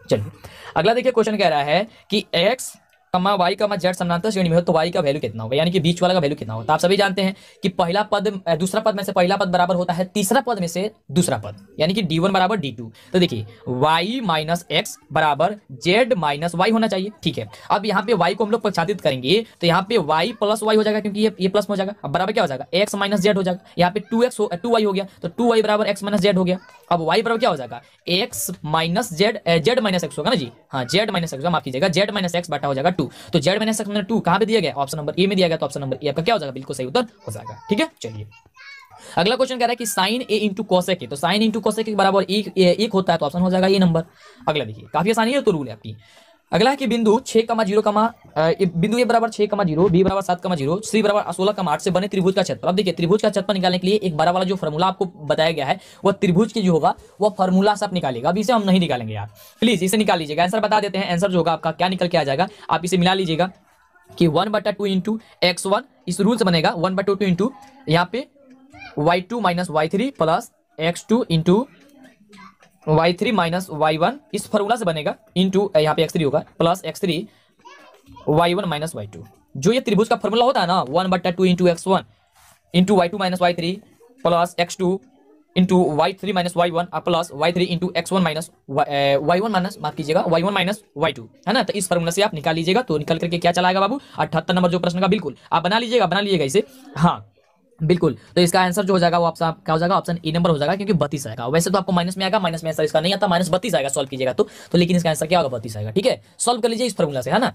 S1: चलिए अगला देखिए क्वेश्चन कह रहा है कि एक्स कमा वाई कमा जेड समानांतर श्रेणी में हो तो वाई का वैल्यू कितना होगा यानी कि बीच वाला का वैल्यू कितना होगा तो आप सभी जानते हैं कि पहला पद दूसरा पद में से पहला पद बराबर होता है तीसरा पद में से दूसरा पद यानी कि डी वन बराबर डी टू तो देखिए वाई माइनस एक्स बराबर जेड माइनस वाई होना चाहिए ठीक है अब यहाँ पे वाई को हम लोग प्रक्षांतित करेंगे तो यहाँ पे वाई प्लस वाई हो जाएगा क्योंकि ये ये प्लस हो जाएगा अब बराबर क्या हो जाएगा एक्स माइनस जेड हो जाएगा यहाँ पे टू एक्स टू वाई हो गया तो टू वाई बराबर एक्स माइनस जेड हो गया अब वाई बराबर क्या हो जाएगा x minus z z minus x होगा ना जी हाँ जेड माइनस एक्स माफ कीजिएगा जेड माइनस एक्स बटा हो जाएगा टू तो z minus x minus two कहां पर दिया गया ऑप्शन नंबर ए में दिया गया तो ऑप्शन नंबर ए आपका क्या हो जाएगा बिल्कुल सही उत्तर हो जाएगा ठीक है चलिए अगला क्वेश्चन कह रहा है कि साइन ए इंटू कोसेक तो साइन इंटू कोसेक के बराबर एक, एक होता है तो ऑप्शन हो जाएगा ये नंबर अगला देखिए काफी आसानी है तो रूल है आपकी अगला है कि बिंदु छः कमा जीरो कमा बिंदु ए बराबर छः कमा जीरो बी बराबर सात कमा जीरो सी बराबर सोलह कमा आठ से बने त्रिभुज का क्षेत्र अब देखिए त्रिभुज का क्षेत्र निकालने के लिए एक बड़ा वाला जो फॉर्मूला आपको बताया गया है वह त्रिभुज की जो होगा वह फॉर्मूला से आप निकालेगा अब इसे हम नहीं निकालेंगे यार प्लीज इसे निकाल लीजिएगा आंसर बता देते हैं आंसर जो होगा आपका क्या निकल के आ जाएगा आप इसे मिला लीजिएगा कि वन बटा टू इंटू एक्स वन इस रूल से बनेगा वन बटा टू इंटू यहाँ पे y two minus y three plus x two into y three minus Y one इस फॉर्मूला से बनेगा इंटू यहाँ पे एक्स थ्री होगा plus x three y one minus y two जो ये त्रिभुज का फॉर्मूला होता है ना वन बट्टा two into x one into y two minus y three plus x two into y three minus Y one plus y three into x one minus Y one minus माफ कीजिएगा y one minus y two है ना तो इस formula से आप निकाल लीजिएगा तो निकल करके क्या चलाएगा बाबू अठहत्तर नंबर जो प्रश्न का बिल्कुल आप बना लीजिएगा बना लीजिएगा इसे हाँ बिल्कुल तो इसका आंसर जो हो जाएगा वो आपका क्या हो जाएगा ऑप्शन ए नंबर हो जाएगा क्योंकि बत्तीस आएगा वैसे तो आपको माइनस में आएगा माइनस में आंसर इसका नहीं आता माइनस बत्तीस आएगा सॉल्व कीजिएगा तो, तो लेकिन इसका आंसर क्या होगा बत्तीस आएगा ठीक है सॉल्व कर लीजिए इस फॉर्मूला से है ना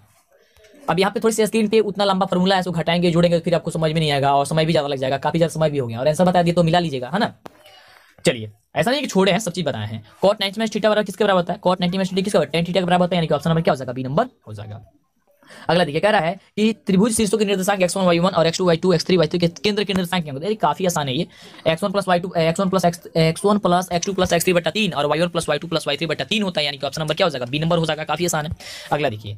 S1: अब यहाँ पे थोड़ी सी स्क्रीन पे उतना लंबा फॉर्मूला है उसको घटाएंगे जुड़ेंगे फिर आपको समझ में नहीं आएगा और समय भी ज्यादा लग जाएगा काफी ज्यादा समय भी हो गया और आंसर बता दिए तो मिला लीजिएगा है ना चलिए ऐसा नहीं कि छोड़े हैं सब चीज बताए हैं कॉट नाइन्टी में थीटा बराबर किसके बराबर होता है कॉट नाइन्टी में थीटा किसके बराबर टेन थीटा के बराबर होता है यानी कि ऑप्शन नंबर क्या हो जाएगा बी नंबर हो जाएगा अगला देखिए कह रहा है कि त्रिभुज शीर्षों के निर्देशांक एक्स वन वाई वन और x two y two x three y three के केंद्र के निर्देशांक क्या होते हैं काफी आसान है ये x one plus Y two x one plus x one plus x two plus x three बटा तीन और y one plus Y two plus y three बटा तीन होता है यानी कि ऑप्शन नंबर क्या हो जाएगा बी नंबर हो जाएगा काफी आसान है अगला देखिए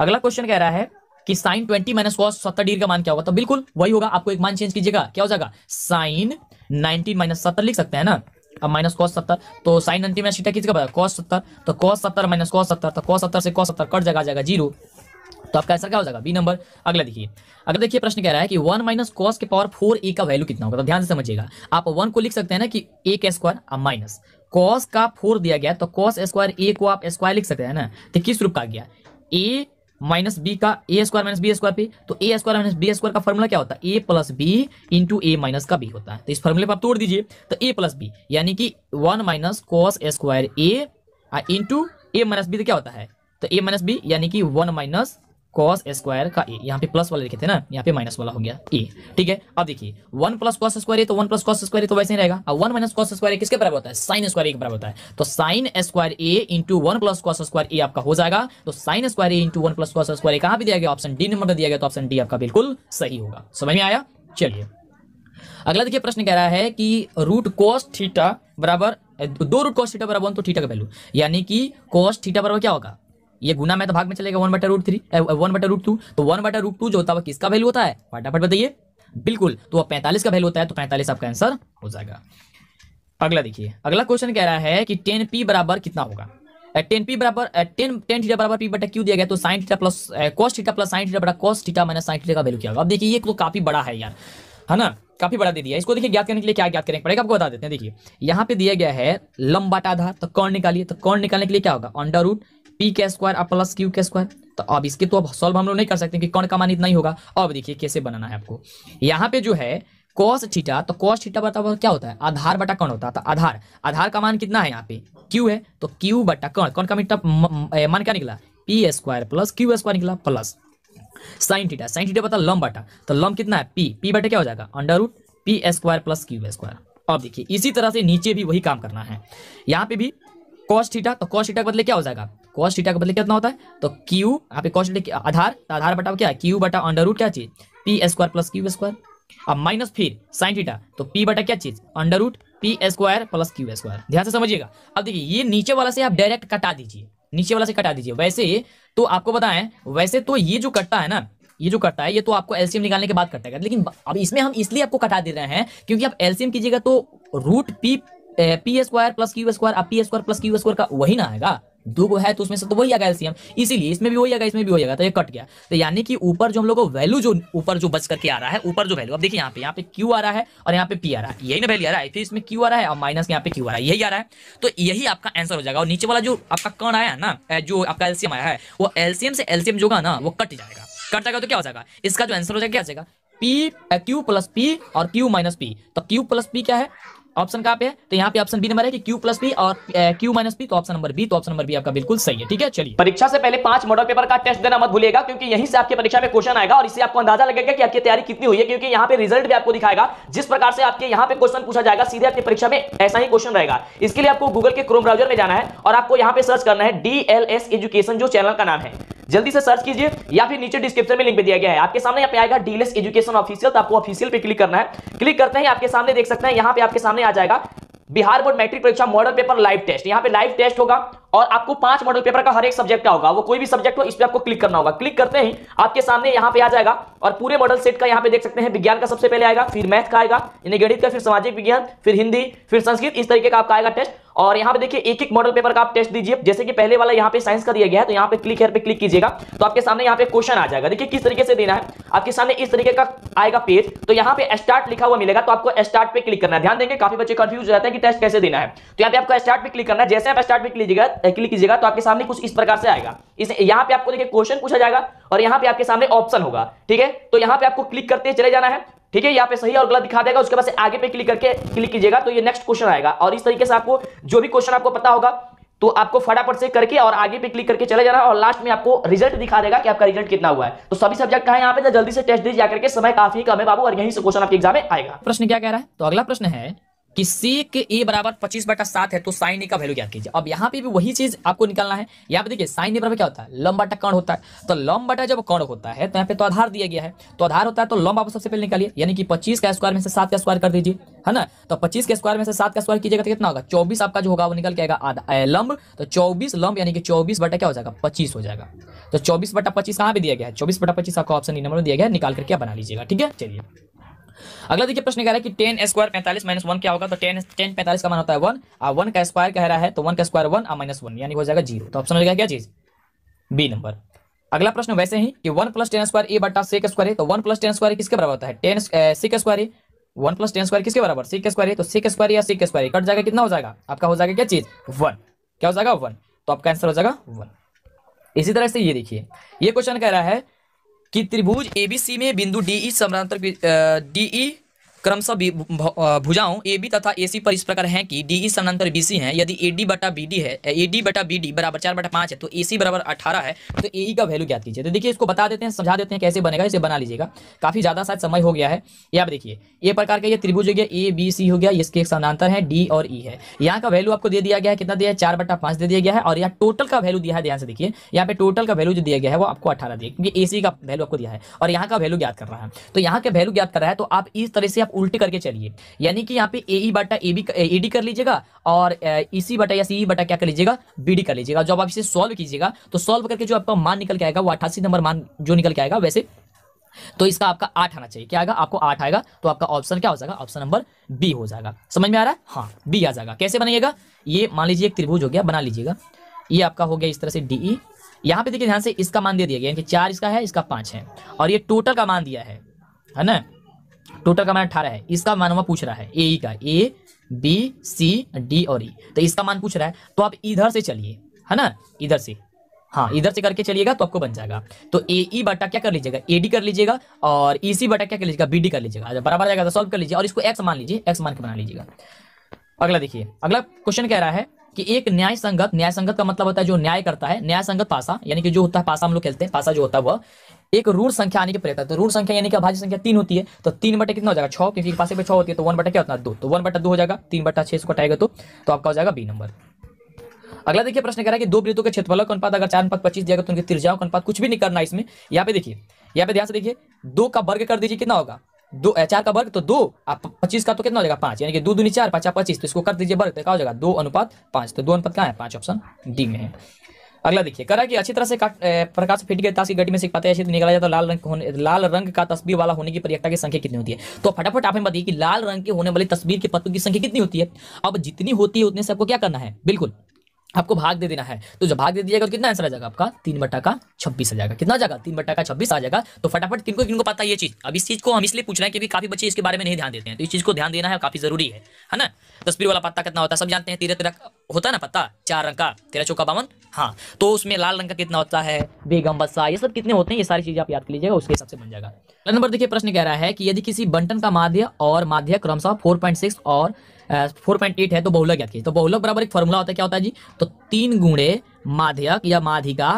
S1: अगला क्वेश्चन कह रहा है कि साइन ट्वेंटी माइनस कॉस सत्तर डिग्री का मान क्या होगा तो बिल्कुल वही होगा आपको एक मान चेंज कीजिएगा क्या हो जाएगा साइन नाइनटीन माइनस सत्तर लिख सकते हैं ना अब माइनस कॉस सत्तर तो साइन नाइनटी माइनस थीटा किसका पता कॉस सत्तर तो कॉस सत्तर माइनस कॉस सत्तर तो कॉस सत्तर से कॉस सत्तर कट जाएगा जाएगा जीरो तो आपका आंसर क्या हो जाएगा बी नंबर अगला देखिए अगर देखिए प्रश्न कह रहा है कि वन माइनस कॉस के पावर फोर ए का वैल्यू कितना होगा तो ध्यान से समझिएगा आप वन को लिख सकते हैं ना कि ए का स्क्वायर माइनस कॉस का फोर दिया गया तो कॉस स्क्वायर ए को आप स्क्वायर लिख सकते हैं ना तो किस रूप का गया ए माइनस बी का a square minus b square पे तो a square minus b square का फॉर्मूला क्या होता है a plus b into a minus का बी होता है तो इस फॉर्मूले पर आप तोड़ दीजिए तो ए प्लस बी यानी कि one minus cos square a into a minus b तो क्या होता है तो ए माइनस बी यानी कि वन माइनस कॉस स्क्वायर का ए यहाँ पे प्लस वाला लिखे थे ना यहाँ पे माइनस वाला हो गया ए ठीक है अब देखिए वन प्लस कॉस स्क्वायर तो वन प्लस कॉस स्क्वायर तो वैसे ही रहेगा अब वन माइनस कॉस स्क्वायर किसके बराबर होता है साइन स्क्वायर के बराबर होता है तो sine square a into one plus cos square a आपका हो जाएगा तो sine square a into one plus cos square कहाँ भी दिया गया ऑप्शन डी नंबर दिया गया तो ऑप्शन डी आपका बिल्कुल सही होगा समझ में आया चलिए अगला देखिए प्रश्न कह रहा है कि रूट कॉस थीटा बराबर दो रूट कॉस थीटा बराबर तो थीटा का वैल्यू यानी कि कॉस थीटा बराबर क्या होगा ये गुना में तो भाग में चलेगा वन बटर रूट थ्री वन बटर रूट टू तो वन बटर रूट टू जो होता है किसका वैल्यू होता है फटाफट बताइए बिल्कुल तो अब पैंतालीस का वैल्यू होता है तो पैंतालीस आपका आंसर हो जाएगा अगला देखिए अगला क्वेश्चन कह रहा है कि टेन पी बराबर कितना होगा टेन पी बराबर टेन टेन थीटा बराबर पी बटा क्यू दिया गया तो sine theta plus cos theta plus sine theta बटा cos theta minus sine theta का वैल्यू क्या होगा अब देखिए ये तो काफी बड़ा है यार है ना काफी बड़ा दे दिया इसको देखिए ज्ञात करने के लिए क्या ज्ञात करेंगे पड़ेगा आपको बता देते हैं देखिए यहाँ पे दिया गया है लंबाटा आधा तो कौन निकालिए तो कौन निकालने के लिए क्या होगा अंडर रूट पी के स्क्वायर और प्लस क्यू के स्क्वायर तो अब इसके तो अब सॉल्व हम लोग नहीं कर सकते कि कौन का मान इतना ही होगा अब देखिए कैसे बनाना है आपको यहाँ पे जो है कॉस थीटा तो कॉस थीटा बटा क्या होता है आधार बटा कौन होता है तो आधार आधार का मान कितना है यहाँ पे क्यू है तो क्यू बटा कौन कौन का मीटर मान क्या निकला p square plus q square निकला plus sine theta sine theta बता लम बटा तो लम कितना है पी पी बटा क्या हो जाएगा under root p square plus q square अब देखिए इसी तरह से नीचे भी वही काम करना है यहाँ पे भी कॉस थीटा तो कॉस थीटा के बदले क्या हो जाएगा कॉस्ट डीटा का बदले कितना होता है तो क्यू यहाँ पे कॉस्ट आधार तो आधार बटा क्या है क्यू बटा अंडर रूट क्या चीज p square plus q square अब माइनस फिर साइन डीटा तो पी बटा क्या चीज under root p square plus q square ध्यान से समझिएगा अब देखिए ये नीचे वाला से आप डायरेक्ट कटा दीजिए नीचे वाला से कटा दीजिए वैसे तो आपको बताएं वैसे तो ये जो कटता है ना ये जो कटता है ये तो आपको एलसीएम निकालने के बाद कटता है लेकिन अब इसमें हम इसलिए आपको कटा दे रहे हैं क्योंकि आप एलसीएम कीजिएगा तो root p p square plus q square अब p square plus q square का वही ना आएगा धूप है तो उसमें से तो वही आ गया एलसीएम इसीलिए इसमें भी वही आ गया इसमें भी वही आ गया तो ये कट गया तो यानी कि ऊपर जो हम लोग को वैल्यू जो ऊपर जो बच करके आ रहा है ऊपर जो वैल्यू अब देखिए यहाँ पे यहाँ पे क्यू आ रहा है और यहाँ पे पी आ रहा है यही ना वैल्यू आ रहा है फिर तो इसमें क्यू आ रहा है और माइनस यहाँ पे क्यू आ रहा है यही आ रहा है तो यही आपका आंसर हो जाएगा और नीचे वाला जो आपका कण आया ना जो आपका एलसीएम आया है वो एलसीएम से एलसीएम जो ना वो कट जाएगा कट जाएगा तो क्या हो जाएगा इसका जो आंसर हो जाएगा क्या हो जाएगा पी क्यू प्लस पी और क्यू माइनस पी तो क्यू प्लस पी क्या है ऑप्शन कहाँ पे है तो यहाँ पे ऑप्शन बी नंबर है कि क्यू प्लस बी और क्यू माइनस बी तो ऑप्शन नंबर बी तो ऑप्शन नंबर बी आपका बिल्कुल सही है ठीक है चलिए परीक्षा से पहले पांच मॉडल पेपर का टेस्ट देना मत भूलिएगा क्योंकि यहीं से आपके परीक्षा में क्वेश्चन आएगा और इससे आपको अंदाजा लगेगा कि आपकी तैयारी कितनी हुई है क्योंकि यहाँ पे रिजल्ट भी आपको दिखाएगा जिस प्रकार से आपके यहाँ पे क्वेश्चन पूछा जाएगा सीधे आपकी परीक्षा में ऐसा ही क्वेश्चन रहेगा इसके लिए आपको गूगल के क्रोम ब्राउजर में जाना है और आपको यहाँ पे सर्च करना है डी एल एस एजुकेशन जो चैनल का नाम है जल्दी से सर्च कीजिए या फिर नीचे डिस्क्रिप्शन में लिंक पे दिया गया है आपके सामने यहाँ पे आएगा डीएलएस एजुकेशन ऑफिशियल तो आपको ऑफिशियल पे क्लिक करना है क्लिक करते हैं आपके सामने देख सकते हैं यहाँ पे आपके सामने आ जाएगा बिहार बोर्ड मैट्रिक परीक्षा मॉडल पेपर लाइव टेस्ट यहाँ पे लाइव टेस्ट होगा और आपको पांच मॉडल पेपर का हर एक सब्जेक्ट का होगा वो कोई भी सब्जेक्ट हो इस पर आपको क्लिक करना होगा क्लिक करते ही आपके सामने यहाँ पे आ जाएगा और पूरे मॉडल सेट का यहाँ पे देख सकते हैं विज्ञान का सबसे पहले आएगा फिर मैथ का आएगा यानी गणित का फिर सामाजिक विज्ञान फिर हिंदी फिर संस्कृत इस तरीके का आपका आएगा टेस्ट और यहाँ पे देखिए एक एक मॉडल पेपर का आप टेस्ट दीजिए जैसे कि पहले वाला यहाँ पे साइंस का दिया गया है तो यहाँ पे क्लिक हेयर पे क्लिक कीजिएगा तो आपके सामने यहाँ पे क्वेश्चन आ जाएगा देखिए किस तरीके से देना है आपके सामने इस तरीके का आएगा पेज तो यहाँ पे स्टार्ट लिखा हुआ मिलेगा तो आपको स्टार्ट पे क्लिक करना है ध्यान देंगे काफी बच्चे कंफ्यूज रहते हैं कि टेस्ट कैसे देना है तो यहाँ पे आपको स्टार्ट पे क्लिक करना है जैसे आप स्टार्ट पे क्लिक क्लिक कीजिएगा तो आपके सामने कुछ इस प्रकार से आएगा इस यहाँ पे आपको देखिए क्वेश्चन पूछा जाएगा और यहाँ पे आपके सामने ऑप्शन होगा ठीक है तो यहाँ पे आपको क्लिक करते चले जाना है ठीक है यहाँ पे सही और गलत दिखा देगा उसके बाद से आगे पे क्लिक करके क्लिक कीजिएगा तो ये नेक्स्ट क्वेश्चन आएगा और इस तरीके से आपको जो भी क्वेश्चन आपको पता होगा तो आपको फटाफट से करके और आगे पे क्लिक करके चले जाना और लास्ट में आपको रिजल्ट दिखा देगा कि आपका रिजल्ट कितना हुआ है तो सभी सब्जेक्ट कहा यहाँ पे जल्दी से टेस्ट दीजिए जाकर के समय काफी कम है बाबू और यहीं से क्वेश्चन आपके एग्जाम में आएगा प्रश्न क्या कह रहा है तो अगला प्रश्न है कि सी के ए बराबर पच्चीस बटा सात है तो साइन ए का वैल्यू क्या कीजिए अब यहाँ पे भी वही चीज आपको निकालना है यहाँ पे देखिए साइन ए बराबर क्या होता है लम बटा कर्ण होता है तो लम बटा जब कर्ण होता है तो यहाँ पे तो आधार दिया गया है तो आधार होता है तो लंब आप सबसे पहले निकालिए यानी कि पच्चीस का स्क्वायर में से सात का स्क्वायर कर दीजिए है ना तो पच्चीस के स्क्वायर में से सात का स्क्वायर कीजिएगा तो कितना होगा चौबीस आपका जो होगा वो निकल के आएगा लंब तो चौबीस लंब यानी कि चौबीस बटा क्या हो जाएगा पच्चीस हो जाएगा तो चौबीस बटा पच्चीस कहाँ पे दिया गया है चौबीस बटा पच्चीस आपको ऑप्शन नंबर e दिया गया निकाल करके बना लीजिएगा ठीक है चलिए अगला देखिए प्रश्न कह रहा है कि टेन स्क्वायर पैंतालीस माइनस वन क्या होगा तो टेन टेन पैंतालीस का मान होता है वन और वन का स्क्वायर कह रहा है तो वन का स्क्वायर वन और माइनस वन यानी हो जाएगा जीरो तो ऑप्शन हो जाएगा क्या चीज बी नंबर अगला प्रश्न वैसे ही कि one plus ten square A बटा सी का स्क्वायर है तो वन प्लस टेन स्क्वायर किसके बराबर होता है टेन सी का square one plus ten square किसके बराबर सी का स्क्वायर तो सी का स्क्वायर या सी का स्क्वायर कट जाएगा कितना हो जाएगा आपका हो जाएगा क्या चीज वन क्या हो जाएगा वन तो आपका आंसर हो जाएगा वन इसी तरह से ये देखिए ये क्वेश्चन कह रहा है कि त्रिभुज एबीसी में बिंदु डीई e समांतर डीई क्रमशः भुजाओं ए बी तथा ए सी पर इस प्रकार है कि डी ई समानांतर बी सी है यदि ए डी बटा बी डी है ए डी बटा बी डी बराबर चार बटा पांच है तो ए सी बराबर अठारह है तो ए ई का वैल्यू क्या कीजिए तो देखिए इसको बता देते हैं समझा देते हैं कैसे बनेगा इसे बना लीजिएगा काफ़ी ज़्यादा शायद समय हो गया है यहाँ आप देखिए ये प्रकार का ये त्रिभुज हो गया ए बी सी हो गया इसके एक समानांतर है डी और ई है यहाँ का वैल्यू आपको दे दिया गया है कितना दिया है चार बटा पांच दे दिया गया है और यहाँ टोटल का वैल्यू दिया है ध्यान से देखिए यहाँ पे टोटल का वैल्यू जो दिया गया है वो आपको अठारह दिया क्योंकि ए सी का वैल्यू आपको दिया है और यहाँ का वैल्यू याद कर रहा है तो यहाँ का वैल्यू याद कर रहा है तो आप इस तरह से आप आप उल्टे करके चलिए यानी कि यहाँ पे e ए ई बटा ए बी डी कर लीजिएगा और ई सी e बटा या सी ई e बटा क्या कर लीजिएगा बी डी कर लीजिएगा जब आप इसे सॉल्व कीजिएगा तो सॉल्व करके जो आपका मान निकल के आएगा वो अट्ठासी नंबर मान जो निकल के आएगा वैसे तो इसका आपका आठ आना चाहिए क्या आएगा आपको आठ आएगा तो आपका ऑप्शन क्या हो जाएगा ऑप्शन नंबर बी हो जाएगा समझ में आ रहा है हाँ बी आ जाएगा कैसे बनाइएगा ये मान लीजिए एक त्रिभुज हो गया बना लीजिएगा ये आपका हो गया इस तरह से डी डीई यहाँ पे देखिए ध्यान से इसका मान दे दिया गया कि चार इसका है इसका पांच है और ये टोटल का मान दिया है है ना टोटल का मान अठारह है इसका मान वह पूछ रहा है ए e का ए बी सी डी और ई e। तो इसका मान पूछ रहा है तो आप इधर से चलिए है ना इधर से हाँ इधर से करके चलिएगा तो आपको बन जाएगा तो ए ई e बटा क्या कर लीजिएगा ए डी कर लीजिएगा और ई सी बटा क्या कर लीजिएगा बी डी कर लीजिएगा जब अच्छा, बराबर जाएगा तो सॉल्व कर लीजिए और इसको एक्स मान लीजिए एक्स मान के बना लीजिएगा अगला देखिए अगला क्वेश्चन कह रहा है कि एक न्याय संगत न्याय संगत का मतलब होता है जो न्याय करता है न्याय संगत पासा यानी कि जो होता है पासा हम लोग खेलते हैं पासा जो होता है वह एक ऋण संख्या आने की प्रयत्न तो ऋण संख्या यानी कि अभाज्य संख्या तीन होती है तो तीन बटे कितना हो जाएगा छः क्योंकि पास छः होती है तो वन बटे क्या होता दो तो वन बटा दो हो जाएगा तीन बटा छः इसको हटाएगा तो, तो, आपका हो जाएगा बी नंबर अगला देखिए प्रश्न कह रहा है कि दो वृत्तों के क्षेत्रफल का अनुपात अगर चार अनुपात पच्चीस दिया तो उनके त्रिज्याओं का अनुपात कुछ भी नहीं करना इसमें यहाँ पे देखिए यहाँ पे ध्यान से देखिए दो का वर्ग कर दीजिए कितना होगा दो चार का वर्ग तो दो आप पच्चीस का तो कितना हो जाएगा पांच यानी कि दो दूनी चार पाँचा पच्चीस तो इसको कर दीजिए वर्ग तो क्या हो जाएगा दो अनुपात पांच तो दो अनुपात कहाँ है पांच ऑप्शन डी में है अगला देखिए करा कि अच्छी तरह से प्रकाश फिट गए ताकि गड्डी में सिख पाते हैं तो निकाला जाता है लाल रंग होने लाल रंग का तस्वीर वाला होने की परियक्ता की संख्या कितनी होती है तो फटाफट आप हमें बताइए कि लाल रंग के होने वाली तस्वीर के पत्तों की संख्या कितनी होती है अब जितनी होती है उतने से आपको क्या करना है बिल्कुल आपको भाग दे देना है तो जब भाग दे दिया तो कितना आंसर आ जाएगा आपका तीन बटा का छब्बीस आ जाएगा कितना आ जाएगा तीन बटा का छब्बीस आ जाएगा तो फटाफट किनको किनको पता है ये चीज अब इस चीज को हम इसलिए पूछ रहे हैं क्योंकि काफी बच्चे इसके बारे में नहीं ध्यान देते हैं तो इस चीज को ध्यान देना है काफी जरूरी है है ना तस्वीर वाला पत्ता कितना होता है सब जानते हैं तेरह तेरह होता है ना पत्ता चार रंग का तेरह चौका बावन हाँ तो उसमें लाल रंग का कितना होता है बेगम बसा ये सब कितने होते हैं ये सारी चीजें आप याद कर लीजिएगा उसके हिसाब से बन जाएगा नंबर देखिए प्रश्न कह रहा है कि यदि किसी बंटन का माध्य और माध्य क्रमशः फोर और फोर पॉइंट एट है तो बहुलक याद कीजिए तो बहुलक बराबर एक फॉर्मूला होता है क्या होता है जी तो तीन गुणे माध्यक या माधिका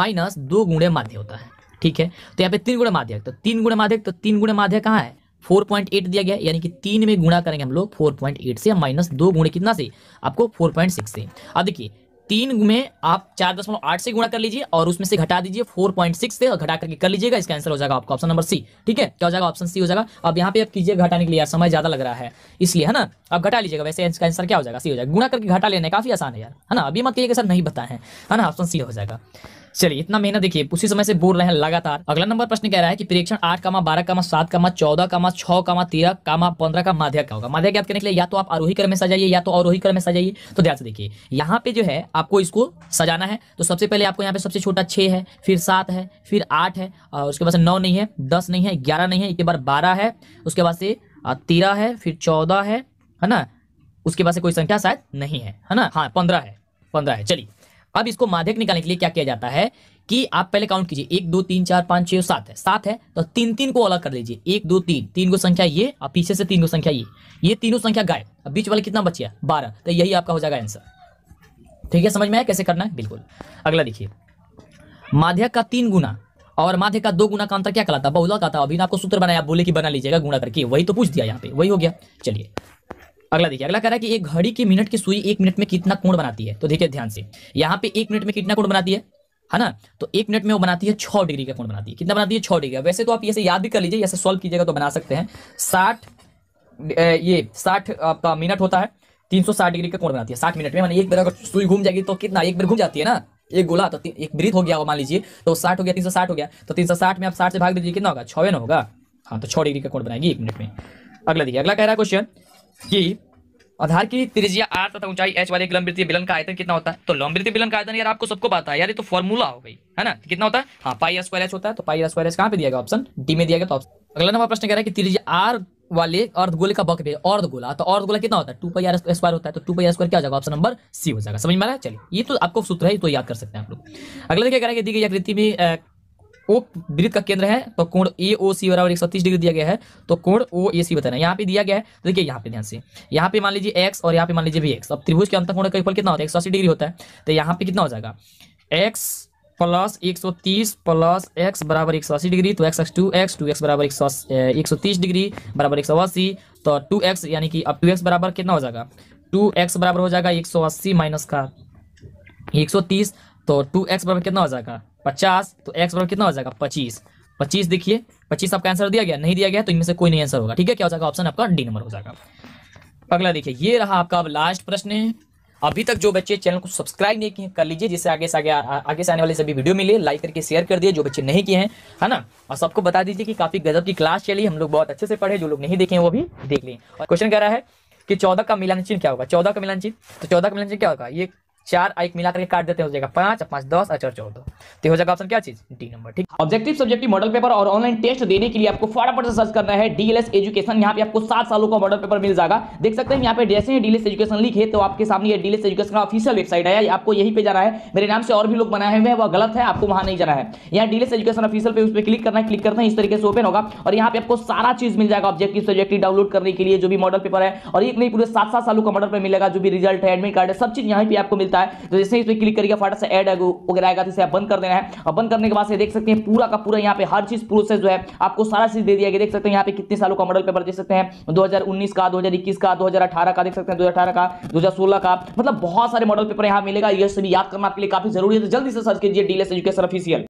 S1: माइनस दो गुणे माध्य होता है ठीक है तो यहाँ पे तीन गुणे माध्यक तो तीन गुणे माध्यक तो तीन गुणे माध्यक कहाँ है 4.8 दिया गया यानी कि तीन में गुणा करेंगे हम लोग 4.8 से माइनस दो गुणे कितना से आपको 4.6 से अब देखिए तीन में आप चार दशमलव आठ से गुणा कर लीजिए और उसमें से घटा दीजिए फोर पॉइंट सिक्स से घटा करके कर लीजिएगा इसका आंसर हो जाएगा आपका ऑप्शन नंबर सी ठीक है क्या हो जाएगा ऑप्शन सी हो जाएगा अब यहाँ पे आप कीजिए घटाने के लिए यार समय ज्यादा लग रहा है इसलिए है ना अब घटा लीजिएगा वैसे इसका आंसर क्या हो जाएगा सी हो जाएगा गुणा करके घटा लेना काफी आसान है यार है ना अभी मत कहिएगा सर नहीं बताए है ना ऑप्शन सी हो जाएगा चलिए इतना मेहनत देखिए उसी समय से बोल रहे हैं लगातार अगला नंबर प्रश्न कह रहा है कि प्रेक्षण आठ कामा बारह कामा सात कामा चौदह कामा छह कामा तेरह कामा पंद्रह का माध्या क्या होगा माध्यम ज्ञात करने के लिए या तो आप आरोही क्रम में सजाइए या तो आरोही क्रम में सजाइए तो ध्यान से देखिए यहाँ पे जो है आपको इसको सजाना है तो सबसे पहले आपको यहाँ पे सबसे छोटा छह है फिर सात है फिर आठ है और उसके बाद नौ नहीं है दस नहीं है ग्यारह नहीं है एक बार बारह है उसके बाद से तेरह है फिर चौदह है है ना उसके बाद से कोई संख्या शायद नहीं है है ना हाँ पंद्रह है पंद्रह है चलिए अब इसको माध्यक निकालने के लिए क्या किया जाता है कि आप पहले काउंट कीजिए एक दो तीन चार पांच छह सात है सात है तो तीन तीन को अलग कर लीजिए एक दो तीन तीन को संख्या ये और पीछे से तीन को संख्या ये ये तीनों संख्या गायब अब बीच वाला कितना बचिया बारह तो यही आपका हो जाएगा आंसर ठीक है समझ में आया कैसे करना है बिल्कुल अगला देखिए माध्यक का तीन गुना और माध्यक का दो गुना का अंतर क्या कहलाता बहुत का था अभी आपको सूत्र बनाया बोले कि बना लीजिएगा गुणा करके वही तो पूछ दिया यहाँ पे वही हो गया चलिए अगला देखिए अगला कह रहा है कि एक घड़ी की मिनट की सुई एक मिनट में कितना कोण बनाती है तो देखिए ध्यान से यहाँ पे एक मिनट में कितना कोण बनाती है है ना तो एक मिनट में वो बनाती है छह डिग्री का कोण बनाती है कितना बनाती है छह डिग्री वैसे तो आप ये याद भी कर लीजिए ऐसे सॉल्व कीजिएगा तो बना सकते हैं साठ ये साठ आपका मिनट होता है तीन सौ साठ डिग्री का कोण बनाती है साठ मिनट में मैंने एक बार अगर सुई घूम जाएगी तो कितना एक बार घूम जाती है ना एक गोला तो एक ब्रीत हो गया मान लीजिए तो साठ हो गया तीन सौ साठ हो गया तो तीन सौ साठ में आप साठ से भाग दीजिए कितना होगा छवे ना होगा हाँ तो छह डिग्री का कोण बनाएगी एक मिनट में अगला देखिए अगला कह रहा है क्वेश्चन कि आधार की त्रिज्या आर तथा ऊंचाई एच वाले एक लंबवृत्तीय बिलन का आयतन कितना होता है तो लंबवृत्तीय बिलन का आयतन यार आपको सबको पता है यार ये तो फॉर्मूला हो गई है ना कितना होता है हाँ पाई स्क्वायर एच होता है तो पाई स्क्वायर एच कहाँ पे दिया गया ऑप्शन डी में दिया गया तो ऑप्शन अगला नंबर प्रश्न कह रहा है कि त्रिज्या आर वाले अर्धगोले का बक अर्धगोला तो अर्धगोला कितना होता है टू पाई आर स्क्वायर होता है तो टू पाई स्क्वायर क्या हो जाएगा ऑप्शन नंबर सी हो जाएगा समझ में आ रहा है चलिए ये तो आपको सूत्र है तो याद कर सकते हैं आप लोग अगला देखिए कह रहा है कि दी गई आकृति में ओ वृत्त का केंद्र है तो कोण ए ओ सी बराबर एक सौ तीस डिग्री दिया गया है तो कोण ओ ए सी बताना यहाँ पे दिया गया है तो देखिए यहाँ पे ध्यान से यहाँ पे मान लीजिए एक्स और यहाँ पे मान लीजिए भी एक्स अब त्रिभुज के अंत कोण का कितना होता है एक सौ अस्सी डिग्री होता है तो यहाँ पे कितना हो जाएगा एक्स प्लस एक सौ तीस प्लस एक्स बराबर एक सौ अस्सी डिग्री तो x x two x two x बराबर एक सौ एक सौ तीस डिग्री बराबर एक सौ अस्सी तो टू एक्स यानी कि अब टू एक्स बराबर कितना हो जाएगा टू एक्स बराबर हो जाएगा एक सौ अस्सी माइनस का एक सौ तीस तो टू एक्स बराबर कितना हो जाएगा पचास तो एक्स बराबर कितना हो जाएगा पच्चीस पच्चीस देखिए पच्चीस आपका आंसर दिया गया नहीं दिया गया तो इनमें से कोई नहीं आंसर होगा ठीक है क्या हो जाएगा ऑप्शन आपका डी नंबर हो जाएगा अगला देखिए ये रहा आपका अब लास्ट प्रश्न है अभी तक जो बच्चे चैनल को सब्सक्राइब नहीं किए कर लीजिए जिससे आगे से आगे आगे से आने वाले सभी वीडियो मिले लाइक करके शेयर कर दिए जो बच्चे नहीं किए हैं है ना और सबको बता दीजिए कि काफी गजब की क्लास चली हम लोग बहुत अच्छे से पढ़े जो लोग नहीं देखे वो भी देख लें और क्वेश्चन कह रहा है कि चौदह का मिलान चिन्ह क्या होगा चौदह का मिलान चिन्ह तो चौदह का मिलान चिन्ह क्या होगा ये चार एक मिला करके काट देते हो जाएगा पांच पांच दस और अच्छा, चार अच्छा, चौदह तो हो जाएगा ऑप्शन क्या चीज डी नंबर ठीक ऑब्जेक्टिव सब्जेक्टिव मॉडल पेपर और ऑनलाइन टेस्ट देने के लिए आपको फटाफट से सर्च करना है डीएलएस एजुकेशन यहाँ पे आपको सात सालों का मॉडल पेपर मिल जाएगा देख सकते हैं यहाँ पे जैसे ही डीएलएस एजुकेशन लिखे तो आपके सामने डीएलएस एजुकेशन का ऑफिशियल वेबसाइट है आपको यही पे जाना है मेरे नाम से और भी लोग बनाए हुए हैं वह गलत है आपको वहां नहीं जाना है यहाँ डीएलएस एजुकेशन ऑफिशियल पे उस पर क्लिक करना है क्लिक करते हैं इस तरीके से ओपन होगा और यहाँ पे आपको सारा चीज मिल जाएगा ऑब्जेक्टिव सब्जेक्टिव डाउनलोड करने के लिए जो भी मॉडल पेपर है और एक नहीं पूरे सात सात सालों का मॉडल पेपर मिलेगा जो भी रिजल्ट है एडमिट कार्ड है सब चीज यहाँ पे आपको मिलता है मिलता है तो जैसे इस पर क्लिक करिएगा फटाफट से एड वगैरह आएगा तो इसे आप बंद कर देना है और बंद करने के बाद से देख सकते हैं पूरा का पूरा यहाँ पे हर चीज प्रोसेस जो है आपको सारा चीज दे दिया गया देख सकते हैं यहाँ पे कितने सालों का मॉडल पेपर देख सकते हैं दो का दो का दो का देख सकते हैं दो का दो का मतलब बहुत सारे मॉडल पेपर यहाँ मिलेगा यह सभी याद करना आपके लिए काफी जरूरी है तो जल्दी से सर्च कीजिए डीलेस एजुकेशन ऑफिसियल